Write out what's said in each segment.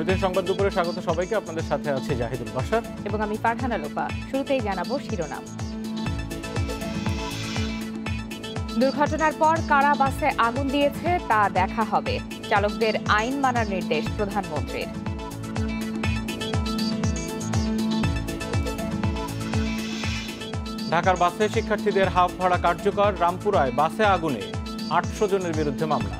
বিরতির সংবাদ দুপুরে স্বাগত সবাইকে আপনাদের সাথে আছে জাহিদুল বাসার এবং আমি ফারহানা লোপা শুরুতেই জানাবো শিরোনাম দুর্ঘটনার পর কারা বাসে আগুন দিয়েছে তা দেখা হবে চালকদের আইন মানার নির্দেশ প্রধানমন্ত্রীর ঢাকার বাসে শিক্ষার্থীদের হাফ ভাড়া কার্যকর রামপুরায় বাসে আগুনে আটশো জনের বিরুদ্ধে মামলা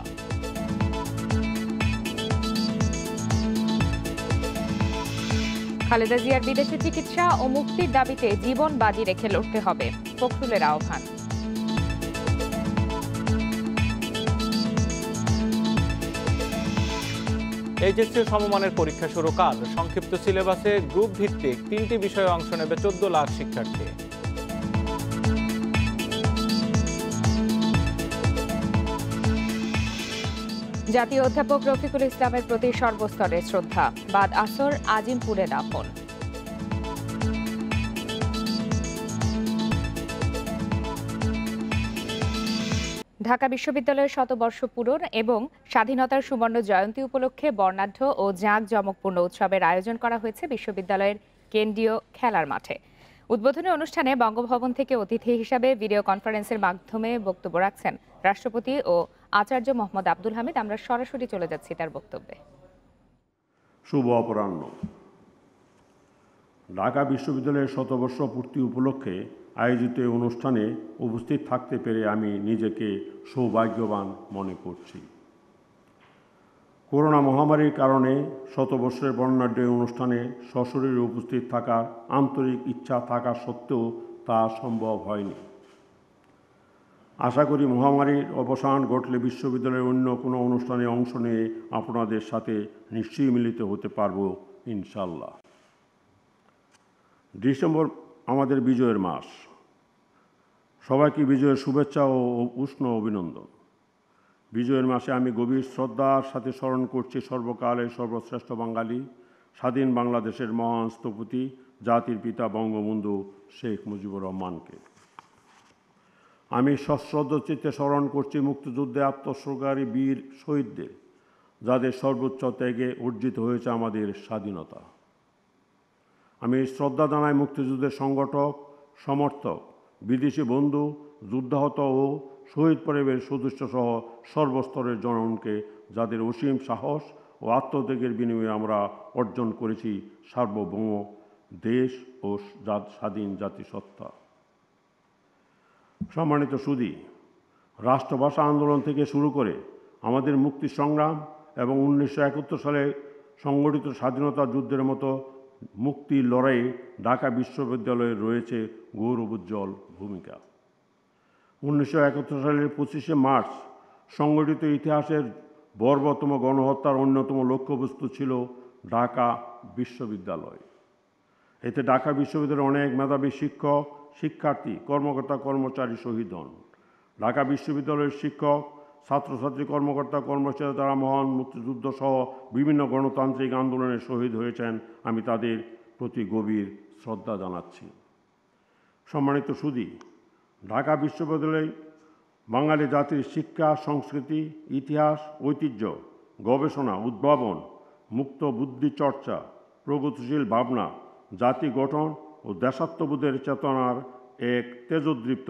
খালেদা জিয়ার বিদেশে চিকিৎসা ও মুক্তির দাবিতে জীবন বাজি রেখে লড়তে হবে ফখরুলের আহ্বান এইচএসসি সমমানের পরীক্ষা শুরু কাল সংক্ষিপ্ত সিলেবাসে গ্রুপ ভিত্তিক তিনটি বিষয়ে অংশ নেবে চোদ্দ লাখ শিক্ষার্থী জাতীয় অধ্যাপক রফিকুল ইসলামের প্রতি সর্বস্তরে শ্রদ্ধা বাদ আসর আজিমপুরে দাফন ঢাকা বিশ্ববিদ্যালয়ের শতবর্ষ পূরণ এবং স্বাধীনতার সুবর্ণ জয়ন্তী উপলক্ষে বর্ণাঢ্য ও জাঁক জমকপূর্ণ উৎসবের আয়োজন করা হয়েছে বিশ্ববিদ্যালয়ের কেন্দ্রীয় খেলার মাঠে উদ্বোধনী অনুষ্ঠানে বঙ্গভবন থেকে অতিথি হিসাবে ভিডিও কনফারেন্সের মাধ্যমে বক্তব্য রাখছেন রাষ্ট্রপতি ও আচার্য মোহাম্মদ আব্দুল হামিদ আমরা সরাসরি চলে যাচ্ছি তার বক্তব্যে শুভ অপরাহ্ন ঢাকা বিশ্ববিদ্যালয়ের শতবর্ষ পূর্তি উপলক্ষে আয়োজিত অনুষ্ঠানে উপস্থিত থাকতে পেরে আমি নিজেকে সৌভাগ্যবান মনে করছি করোনা মহামারীর কারণে শতবর্ষের বর্ণাঢ্য অনুষ্ঠানে সশরীরে উপস্থিত থাকার আন্তরিক ইচ্ছা থাকা সত্ত্বেও তা সম্ভব হয়নি আশা করি মহামারীর অবসান ঘটলে বিশ্ববিদ্যালয়ের অন্য কোনো অনুষ্ঠানে অংশ নিয়ে আপনাদের সাথে নিশ্চয়ই মিলিত হতে পারব ইনশাল্লাহ ডিসেম্বর আমাদের বিজয়ের মাস সবাইকে বিজয়ের শুভেচ্ছা ও উষ্ণ অভিনন্দন বিজয়ের মাসে আমি গভীর শ্রদ্ধার সাথে স্মরণ করছি সর্বকালে সর্বশ্রেষ্ঠ বাঙালি স্বাধীন বাংলাদেশের মহান স্থপতি জাতির পিতা বঙ্গবন্ধু শেখ মুজিবুর রহমানকে আমি চিত্তে স্মরণ করছি মুক্তিযুদ্ধে আত্মস্বকারী বীর শহীদদের যাদের সর্বোচ্চ ত্যাগে অর্জিত হয়েছে আমাদের স্বাধীনতা আমি শ্রদ্ধা জানাই মুক্তিযুদ্ধের সংগঠক সমর্থক বিদেশি বন্ধু যুদ্ধাহত ও শহীদ পরিবারের সহ সর্বস্তরের জনগণকে যাদের অসীম সাহস ও আত্মত্যাগের বিনিময়ে আমরা অর্জন করেছি সার্বভৌম দেশ ও স্বাধীন জাতিসত্তা সম্মানিত সুদি রাষ্ট্রভাষা আন্দোলন থেকে শুরু করে আমাদের মুক্তি সংগ্রাম এবং উনিশশো সালে সংগঠিত স্বাধীনতা যুদ্ধের মতো মুক্তির লড়াইয়ে ঢাকা বিশ্ববিদ্যালয়ে রয়েছে গৌরবোজ্জ্বল ভূমিকা উনিশশো সালের পঁচিশে মার্চ সংগঠিত ইতিহাসের বর্বতম গণহত্যার অন্যতম লক্ষ্যবস্তু ছিল ঢাকা বিশ্ববিদ্যালয় এতে ঢাকা বিশ্ববিদ্যালয়ের অনেক মেধাবী শিক্ষক শিক্ষার্থী কর্মকর্তা কর্মচারী শহীদ হন ঢাকা বিশ্ববিদ্যালয়ের শিক্ষক ছাত্রছাত্রী কর্মকর্তা কর্মচারী তারা মহান মুক্তিযুদ্ধ সহ বিভিন্ন গণতান্ত্রিক আন্দোলনে শহীদ হয়েছেন আমি তাদের প্রতি গভীর শ্রদ্ধা জানাচ্ছি সম্মানিত সুদী ঢাকা বিশ্ববিদ্যালয় বাঙালি জাতির শিক্ষা সংস্কৃতি ইতিহাস ঐতিহ্য গবেষণা উদ্ভাবন মুক্ত বুদ্ধি চর্চা প্রগতিশীল ভাবনা জাতি গঠন ও দেশাত্মবোধের চেতনার এক তেজোদ্দীপ্ত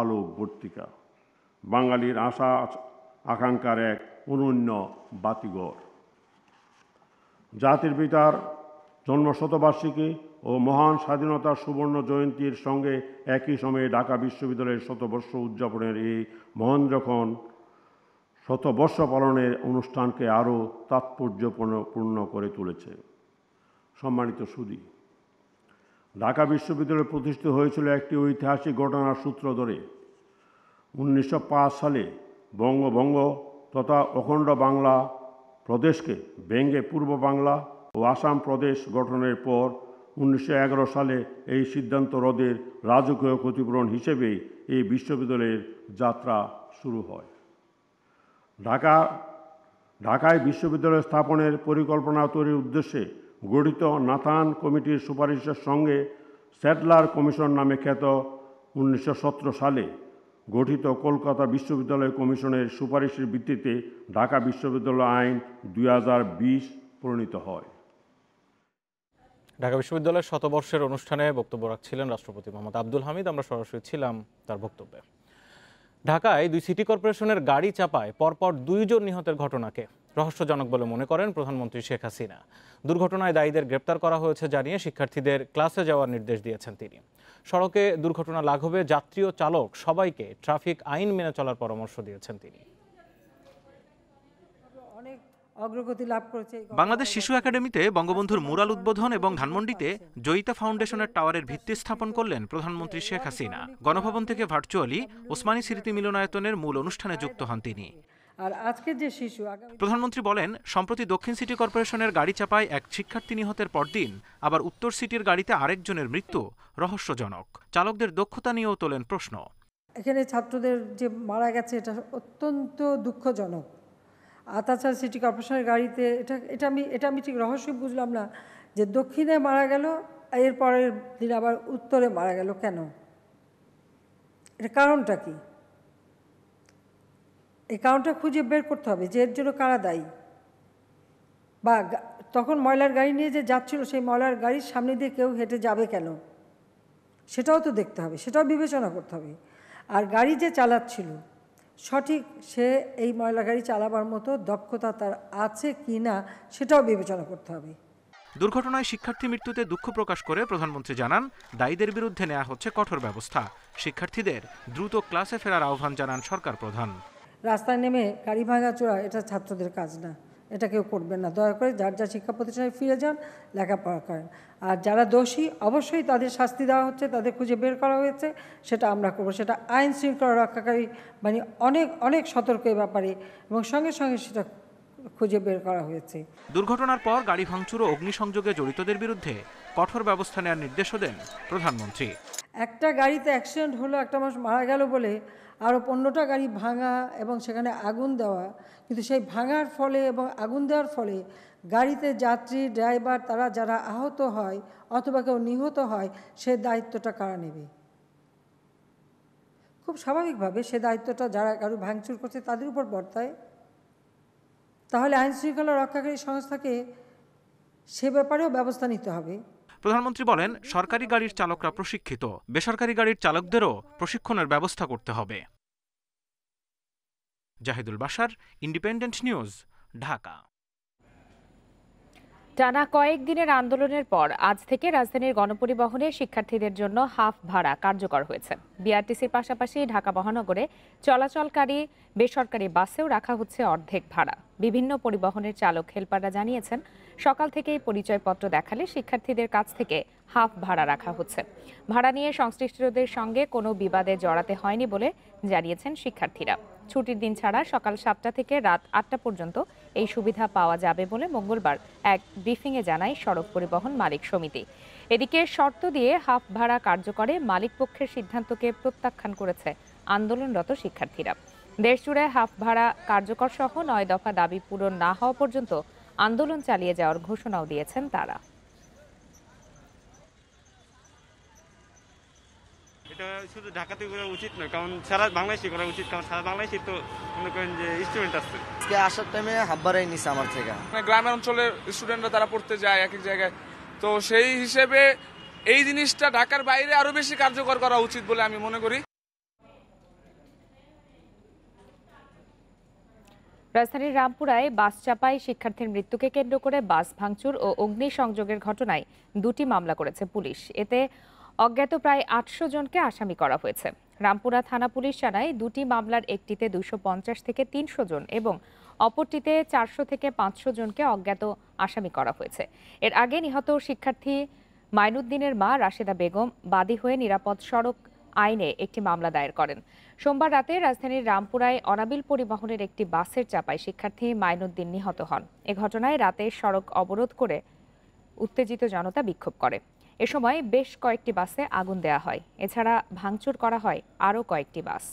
আলোক বর্তিকা বাঙালির আশা আকাঙ্ক্ষার এক অনন্য বাতিগর জাতির পিতার জন্মশতবার্ষিকী ও মহান স্বাধীনতা সুবর্ণ জয়ন্তীর সঙ্গে একই সময়ে ঢাকা বিশ্ববিদ্যালয়ের শতবর্ষ উদযাপনের এই যখন শতবর্ষ পালনের অনুষ্ঠানকে আরও তাৎপর্যপূর্ণ করে তুলেছে সম্মানিত সুদী ঢাকা বিশ্ববিদ্যালয় প্রতিষ্ঠিত হয়েছিল একটি ঐতিহাসিক ঘটনার সূত্র ধরে উনিশশো সালে বঙ্গভঙ্গ তথা অখণ্ড বাংলা প্রদেশকে ভেঙ্গে পূর্ব বাংলা ও আসাম প্রদেশ গঠনের পর উনিশশো সালে এই সিদ্ধান্ত হ্রদের রাজকীয় ক্ষতিপূরণ হিসেবে এই বিশ্ববিদ্যালয়ের যাত্রা শুরু হয় ঢাকা ঢাকায় বিশ্ববিদ্যালয় স্থাপনের পরিকল্পনা তৈরির উদ্দেশ্যে গঠিত নাথান কমিটির সুপারিশের সঙ্গে স্যাডলার কমিশন নামে খ্যাত উনিশশো সালে গঠিত কলকাতা বিশ্ববিদ্যালয় কমিশনের সুপারিশের ভিত্তিতে ঢাকা বিশ্ববিদ্যালয় আইন দুই প্রণীত হয় ঢাকা বিশ্ববিদ্যালয়ের শতবর্ষের অনুষ্ঠানে বক্তব্য রাখছিলেন রাষ্ট্রপতি মোহাম্মদ আব্দুল হামিদ আমরা সরাসরি ছিলাম তার বক্তব্যে ঢাকায় দুই সিটি কর্পোরেশনের গাড়ি চাপায় পরপর দুইজন নিহতের ঘটনাকে রহস্যজনক বলে মনে করেন প্রধানমন্ত্রী শেখ হাসিনা দুর্ঘটনায় দায়ীদের গ্রেপ্তার করা হয়েছে জানিয়ে শিক্ষার্থীদের ক্লাসে যাওয়ার নির্দেশ দিয়েছেন তিনি সড়কে দুর্ঘটনা লাঘবে যাত্রী ও চালক সবাইকে ট্রাফিক আইন মেনে চলার পরামর্শ দিয়েছেন তিনি অগ্রগতি লাভ করেছে বাংলাদেশ শিশু একাডেমিতে বঙ্গবন্ধুর মুরাল উদ্বোধন এবং ধানমন্ডিতে জয়িতা ফাউন্ডেশনের টাওয়ারের ভিত্তি স্থাপন করলেন প্রধানমন্ত্রী শেখ হাসিনা গণভবন থেকে ভার্চুয়ালি ওসমানী স্মৃতি মিলনায়তনের মূল অনুষ্ঠানে যুক্ত হন তিনি আর আজকের যে শিশু প্রধানমন্ত্রী বলেন সম্প্রতি দক্ষিণ সিটি কর্পোরেশনের গাড়ি চাপায় এক শিক্ষার্থী নিহতের পরদিন আবার উত্তর সিটির গাড়িতে আরেকজনের মৃত্যু রহস্যজনক চালকদের দক্ষতা নিয়েও তোলেন প্রশ্ন এখানে ছাত্রদের যে মারা গেছে এটা অত্যন্ত দুঃখজনক আর তাছাড়া সিটি কর্পোরেশনের গাড়িতে এটা এটা আমি এটা আমি ঠিক রহস্য বুঝলাম না যে দক্ষিণে মারা গেল এরপরের দিন আবার উত্তরে মারা গেল কেন এটা কারণটা কী অ্যাকাউন্টটা খুঁজে বের করতে হবে যে এর জন্য কারা দায়ী বা তখন ময়লার গাড়ি নিয়ে যে যাচ্ছিল সেই ময়লার গাড়ির সামনে দিয়ে কেউ হেঁটে যাবে কেন সেটাও তো দেখতে হবে সেটাও বিবেচনা করতে হবে আর গাড়ি যে চালাচ্ছিল সঠিক সে এই ময়লা গাড়ি চালাবার মতো দক্ষতা তার আছে কি না সেটাও বিবেচনা করতে হবে দুর্ঘটনায় শিক্ষার্থী মৃত্যুতে দুঃখ প্রকাশ করে প্রধানমন্ত্রী জানান দায়ীদের বিরুদ্ধে নেওয়া হচ্ছে কঠোর ব্যবস্থা শিক্ষার্থীদের দ্রুত ক্লাসে ফেরার আহ্বান জানান সরকার প্রধান রাস্তায় নেমে গাড়ি ভাঙা চোরা এটা ছাত্রদের কাজ না এটা কেউ করবেন না দয়া করে যার যা শিক্ষা প্রতিষ্ঠানে ফিরে যান লেখাপড়া করেন আর যারা দোষী অবশ্যই তাদের শাস্তি দেওয়া হচ্ছে তাদের খুঁজে বের করা হয়েছে সেটা আমরা করবো সেটা আইন শৃঙ্খলা রক্ষাকারী মানে অনেক অনেক সতর্ক এ ব্যাপারে এবং সঙ্গে সঙ্গে সেটা খুঁজে বের করা হয়েছে দুর্ঘটনার পর গাড়ি ভাঙচুর ও অগ্নিসংযোগে জড়িতদের বিরুদ্ধে কঠোর ব্যবস্থা নেওয়ার নির্দেশও দেন প্রধানমন্ত্রী একটা গাড়িতে অ্যাক্সিডেন্ট হলো একটা মানুষ মারা গেল বলে আরও পনেরোটা গাড়ি ভাঙা এবং সেখানে আগুন দেওয়া কিন্তু সেই ভাঙার ফলে এবং আগুন দেওয়ার ফলে গাড়িতে যাত্রী ড্রাইভার তারা যারা আহত হয় অথবা কেউ নিহত হয় সে দায়িত্বটা কারা নেবে খুব স্বাভাবিকভাবে সে দায়িত্বটা যারা কারো ভাঙচুর করছে তাদের উপর বর্তায় তাহলে আইনশৃঙ্খলা রক্ষাকারী সংস্থাকে সে ব্যাপারেও ব্যবস্থা নিতে হবে প্রধানমন্ত্রী বলেন সরকারি গাড়ির চালকরা প্রশিক্ষিত বেসরকারি গাড়ির চালকদেরও প্রশিক্ষণের ব্যবস্থা করতে হবে জাহিদুল বাসার ইন্ডিপেন্ডেন্ট নিউজ ঢাকা টানা কয়েকদিনের আন্দোলনের পর আজ থেকে রাজধানীর গণপরিবহনে শিক্ষার্থীদের জন্য হাফ ভাড়া কার্যকর হয়েছে বিআরটিসির পাশাপাশি ঢাকা মহানগরে চলাচলকারী বেসরকারি বাসেও রাখা হচ্ছে অর্ধেক ভাড়া বিভিন্ন পরিবহনের চালক হেলপাররা জানিয়েছেন সকাল থেকেই পরিচয়পত্র দেখালে শিক্ষার্থীদের কাছ থেকে হাফ ভাড়া রাখা হচ্ছে ভাড়া নিয়ে সংশ্লিষ্টদের সঙ্গে কোনো বিবাদে জড়াতে হয়নি বলে জানিয়েছেন শিক্ষার্থীরা ছুটির দিন ছাড়া সকাল সাতটা থেকে রাত আটটা পর্যন্ত এই সুবিধা পাওয়া যাবে বলে মঙ্গলবার এক ব্রিফিংয়ে জানায় সড়ক পরিবহন মালিক সমিতি এদিকে শর্ত দিয়ে হাফ ভাড়া কার্যকরে মালিক পক্ষের সিদ্ধান্তকে প্রত্যাখ্যান করেছে আন্দোলনরত শিক্ষার্থীরা দেশজুড়ে হাফ ভাড়া কার্যকর সহ নয় দফা দাবি পূরণ না হওয়া পর্যন্ত আন্দোলন চালিয়ে যাওয়ার ঘোষণাও দিয়েছেন তারা শুধু ঢাকাতে করা উচিত নয় কারণ সারা বাংলাদেশে করা উচিত কারণ সারা বাংলাদেশে তো মনে করেন যে স্টুডেন্ট আছে আজকে আসার টাইমে হাব্বারাই নিছে আমার থেকে মানে গ্রামের অঞ্চলের স্টুডেন্টরা তারা পড়তে যায় এক এক জায়গায় তো সেই হিসেবে এই জিনিসটা ঢাকার বাইরে আরো বেশি কার্যকর করা উচিত বলে আমি মনে করি রাজধানীর রামপুরায় বাস চাপায় শিক্ষার্থীর মৃত্যুকে কেন্দ্র করে বাস ভাঙচুর ও অগ্নিসংযোগের ঘটনায় দুটি মামলা করেছে পুলিশ এতে অজ্ঞাত প্রায় আটশো জনকে আসামি করা হয়েছে রামপুরা থানা পুলিশ জানায় দুটি মামলার একটিতে দুশো পঞ্চাশ থেকে তিনশো জন এবং অপরটিতে চারশো থেকে পাঁচশো জনকে অজ্ঞাত আসামি করা হয়েছে এর আগে নিহত শিক্ষার্থী মাইনুদ্দিনের মা রাশেদা বেগম বাদী হয়ে নিরাপদ সড়ক আইনে একটি মামলা দায়ের করেন সোমবার রাতে রাজধানীর রামপুরায় অনাবিল পরিবহনের একটি বাসের চাপায় শিক্ষার্থী মাইনুদ্দিন নিহত হন এ ঘটনায় রাতে সড়ক অবরোধ করে উত্তেজিত জনতা বিক্ষোভ করে এ সময় বেশ কয়েকটি বাসে আগুন দেয়া হয় এছাড়া ভাঙচুর করা হয় আরও কয়েকটি বাস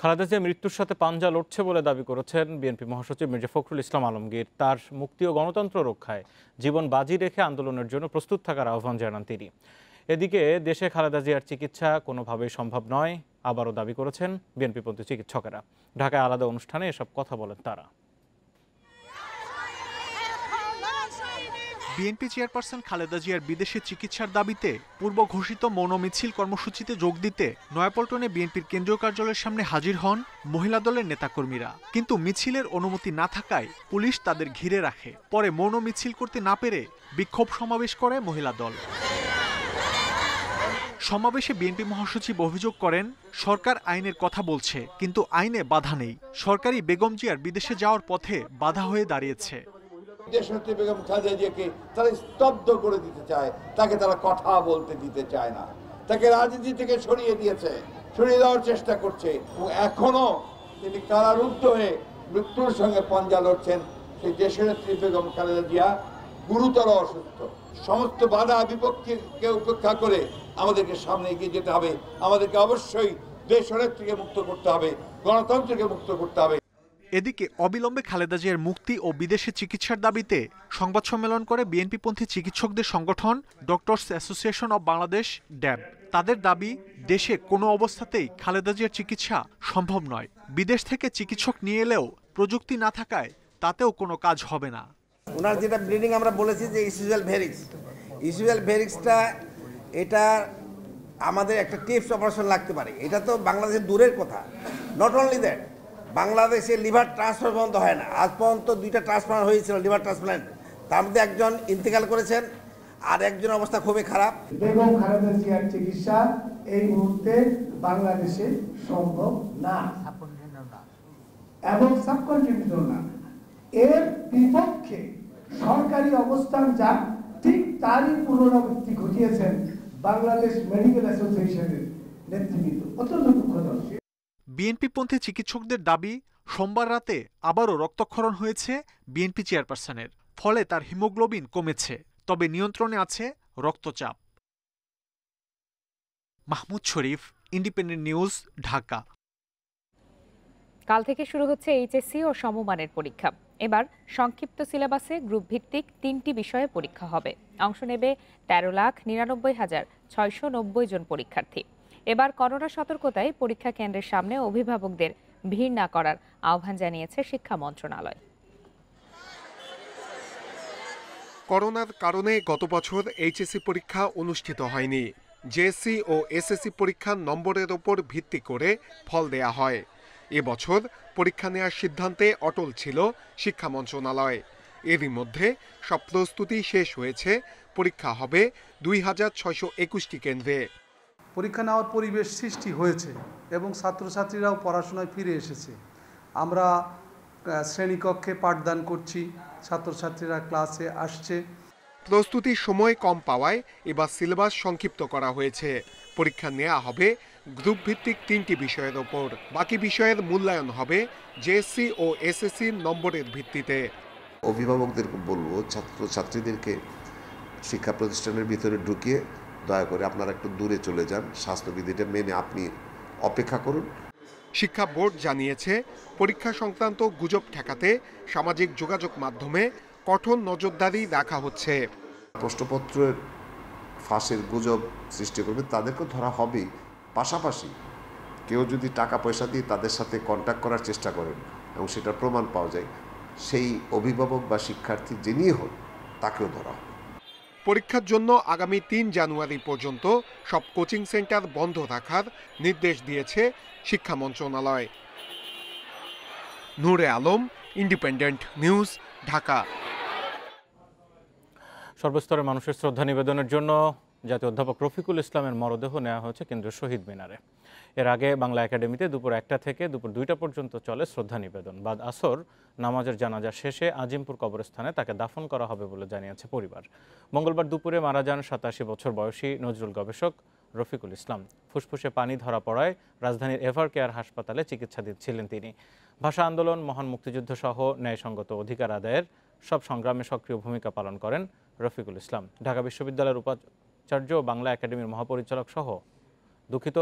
খালেদা জিয়া মৃত্যুর সাথে পাঞ্জা লড়ছে বলে দাবি করেছেন বিএনপি মহাসচিব মির্জা ফখরুল ইসলাম আলমগীর তার মুক্তি ও গণতন্ত্র রক্ষায় জীবন বাজি রেখে আন্দোলনের জন্য প্রস্তুত থাকার আহ্বান জানান তিনি এদিকে দেশে খালেদা জিয়ার চিকিৎসা কোনোভাবেই সম্ভব নয় আবারও দাবি করেছেন বিএনপিপন্থী চিকিৎসকেরা ঢাকায় আলাদা অনুষ্ঠানে এসব কথা বলেন তারা বিএনপি চেয়ারপারসন খালেদা জিয়ার বিদেশে চিকিৎসার দাবিতে পূর্ব ঘোষিত মৌন মিছিল কর্মসূচিতে যোগ দিতে নয়াপল্টনে বিএনপির কেন্দ্রীয় কার্যালয়ের সামনে হাজির হন মহিলা দলের নেতাকর্মীরা কিন্তু মিছিলের অনুমতি না থাকায় পুলিশ তাদের ঘিরে রাখে পরে মৌন মিছিল করতে না পেরে বিক্ষোভ সমাবেশ করে মহিলা দল সমাবেশে বিএনপি মহাসচিব অভিযোগ করেন সরকার আইনের কথা বলছে কিন্তু আইনে বাধা নেই সরকারি বেগম জিয়ার বিদেশে যাওয়ার পথে বাধা হয়ে দাঁড়িয়েছে দেশনেত্রী বেগম খালেদা জিয়াকে তারা স্তব্ধ করে দিতে চায় তাকে তারা কথা বলতে দিতে চায় না তাকে রাজনীতি থেকে সরিয়ে দিয়েছে সরিয়ে দেওয়ার চেষ্টা করছে এবং এখনও তিনি কারারুদ্ধ হয়ে মৃত্যুর সঙ্গে পঞ্জা লড়ছেন সেই দেশনেত্রী বেগম খালেদা জিয়া গুরুতর অসুস্থ সমস্ত বাধা বিপক্ষকে উপেক্ষা করে আমাদেরকে সামনে এগিয়ে যেতে হবে আমাদেরকে অবশ্যই দেশনেত্রীকে মুক্ত করতে হবে গণতন্ত্রকে মুক্ত করতে হবে এদিকে অবিলম্বে খালেদা জিয়ার মুক্তি ও বিদেশে চিকিৎসার দাবিতে সংবাদ সম্মেলন করে বিএনপিপন্থী চিকিৎসকদের সংগঠন doctors association of Bangladesh DAB তাদের দাবি দেশে কোনো অবস্থাতেই খালেদা জিয়ার চিকিৎসা সম্ভব নয় বিদেশ থেকে চিকিৎসক নিয়ে এলেও প্রযুক্তি না থাকায় তাতেও কোনো কাজ হবে না ওনার যেটা ব্লিডিং আমরা বলেছি যে ইসুজাল ভেরিক্স ইসুজাল ভেরিক্সটা এটা আমাদের একটা টিপস অপারেশন লাগতে পারে এটা তো বাংলাদেশের দূরের কথা নট অনলি দ্যাট বাংলাদেশে লিভার ট্রান্সফার বন্ধ হয় না আজ পর্যন্ত দুইটা ট্রান্সফার হয়েছিল লিভার ট্রান্সপ্লান্ট তার মধ্যে একজন ইন্তেকাল করেছেন আর একজন অবস্থা খুবই খারাপ বেগম খালেদা জিয়ার চিকিৎসা এই মুহূর্তে বাংলাদেশে সম্ভব না এবং সাবকন্টিনিউ না এর বিপক্ষে সরকারি অবস্থান যা ঠিক তারই পুনরাবৃত্তি ঘটিয়েছেন বাংলাদেশ মেডিকেল অ্যাসোসিয়েশনের নেতৃবৃন্দ অত্যন্ত দুঃখদর্শী বিএনপিপন্থী চিকিৎসকদের দাবি সোমবার রাতে আবারও রক্তক্ষরণ হয়েছে বিএনপি চেয়ারপারসনের ফলে তার হিমোগ্লোবিন কমেছে তবে নিয়ন্ত্রণে আছে রক্তচাপ মাহমুদ শরীফ ইন্ডিপেন্ডেন্ট নিউজ ঢাকা কাল থেকে শুরু হচ্ছে এইচএসসি ও সমমানের পরীক্ষা এবার সংক্ষিপ্ত সিলেবাসে গ্রুপ ভিত্তিক তিনটি বিষয়ে পরীক্ষা হবে অংশ নেবে তেরো লাখ নিরানব্বই হাজার ছয়শো নব্বই জন পরীক্ষার্থী এবার করোনা সতর্কতায় পরীক্ষা কেন্দ্রের সামনে অভিভাবকদের ভিড় না করার আহ্বান জানিয়েছে শিক্ষা মন্ত্রণালয় করোনার কারণে গত বছর এইচএসি পরীক্ষা অনুষ্ঠিত হয়নি জেএসসি ও এসএসসি পরীক্ষার নম্বরের ওপর ভিত্তি করে ফল দেয়া হয় এবছর পরীক্ষা নেওয়ার সিদ্ধান্তে অটল ছিল শিক্ষা মন্ত্রণালয় এরই মধ্যে সব প্রস্তুতি শেষ হয়েছে পরীক্ষা হবে দুই হাজার ছয়শো একুশটি কেন্দ্রে পরীক্ষা নেওয়ার পরিবেশ সৃষ্টি হয়েছে এবং ছাত্রছাত্রীরাও পড়াশোনায় ফিরে এসেছে আমরা শ্রেণীকক্ষে পাঠদান করছি ছাত্রছাত্রীরা ক্লাসে আসছে প্রস্তুতির সময় কম পাওয়ায় এবার সিলেবাস সংক্ষিপ্ত করা হয়েছে পরীক্ষা নেওয়া হবে গ্রুপ ভিত্তিক তিনটি বিষয়ের ওপর বাকি বিষয়ের মূল্যায়ন হবে জেএসসি ও এসএসসি নম্বরের ভিত্তিতে অভিভাবকদের বলবো ছাত্র ছাত্রীদেরকে শিক্ষা প্রতিষ্ঠানের ভিতরে ঢুকিয়ে দয়া করে আপনারা একটু দূরে চলে যান স্বাস্থ্যবিধিটা মেনে আপনি অপেক্ষা করুন শিক্ষা বোর্ড জানিয়েছে পরীক্ষা সংক্রান্ত গুজব ঠেকাতে সামাজিক যোগাযোগ মাধ্যমে কঠোর নজরদারি রাখা হচ্ছে প্রশ্নপত্রের ফাঁসের গুজব সৃষ্টি করবে তাদেরকে ধরা হবে পাশাপাশি কেউ যদি টাকা পয়সা দিয়ে তাদের সাথে কন্ট্যাক্ট করার চেষ্টা করেন এবং সেটার প্রমাণ পাওয়া যায় সেই অভিভাবক বা শিক্ষার্থী যিনি হন তাকেও ধরা পরীক্ষার জন্য আগামী তিন জানুয়ারি পর্যন্ত সব কোচিং সেন্টার বন্ধ রাখার নির্দেশ দিয়েছে শিক্ষা মন্ত্রণালয় নূরে আলম ইন্ডিপেন্ডেন্ট নিউজ ঢাকা সর্বস্তরের মানুষের শ্রদ্ধা নিবেদনের জন্য জাতীয় অধ্যাপক রফিকুল ইসলামের মরদেহ নেওয়া হয়েছে কেন্দ্রীয় শহীদ মিনারে এর আগে বাংলা একাডেমিতে দুপুর একটা থেকে দুপুর দুইটা পর্যন্ত চলে শ্রদ্ধা নিবেদন বাদ আসর নামাজের জানাজা শেষে আজিমপুর কবরস্থানে তাকে দাফন করা হবে বলে জানিয়েছে পরিবার মঙ্গলবার দুপুরে মারা যান সাতাশি বছর বয়সী নজরুল গবেষক রফিকুল ইসলাম ফুসফুসে পানি ধরা পড়ায় রাজধানীর এভার কেয়ার হাসপাতালে চিকিৎসা দিচ্ছিলেন তিনি ভাষা আন্দোলন মহান মুক্তিযুদ্ধ সহ ন্যায়সঙ্গত অধিকার আদায়ের সব সংগ্রামে সক্রিয় ভূমিকা পালন করেন রফিকুল ইসলাম ঢাকা বিশ্ববিদ্যালয়ের উপাচার্য বাংলা একাডেমির মহাপরিচালক সহ দুঃখিত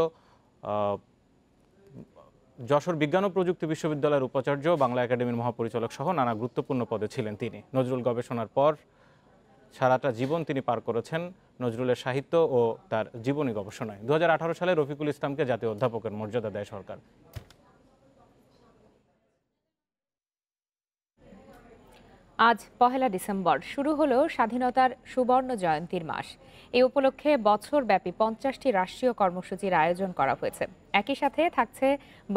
যশোর বিজ্ঞান ও প্রযুক্তি বিশ্ববিদ্যালয়ের উপাচার্য বাংলা একাডেমির মহাপরিচালক সহ নানা গুরুত্বপূর্ণ পদে ছিলেন তিনি নজরুল গবেষণার পর সারাটা জীবন তিনি পার করেছেন নজরুলের সাহিত্য ও তার জীবনী গবেষণায় দু সালে রফিকুল ইসলামকে জাতীয় অধ্যাপকের মর্যাদা দেয় সরকার আজ পহেলা ডিসেম্বর শুরু হলো স্বাধীনতার সুবর্ণ জয়ন্তীর মাস এই উপলক্ষে বছরব্যাপী পঞ্চাশটি রাষ্ট্রীয় কর্মসূচির আয়োজন করা হয়েছে একই সাথে থাকছে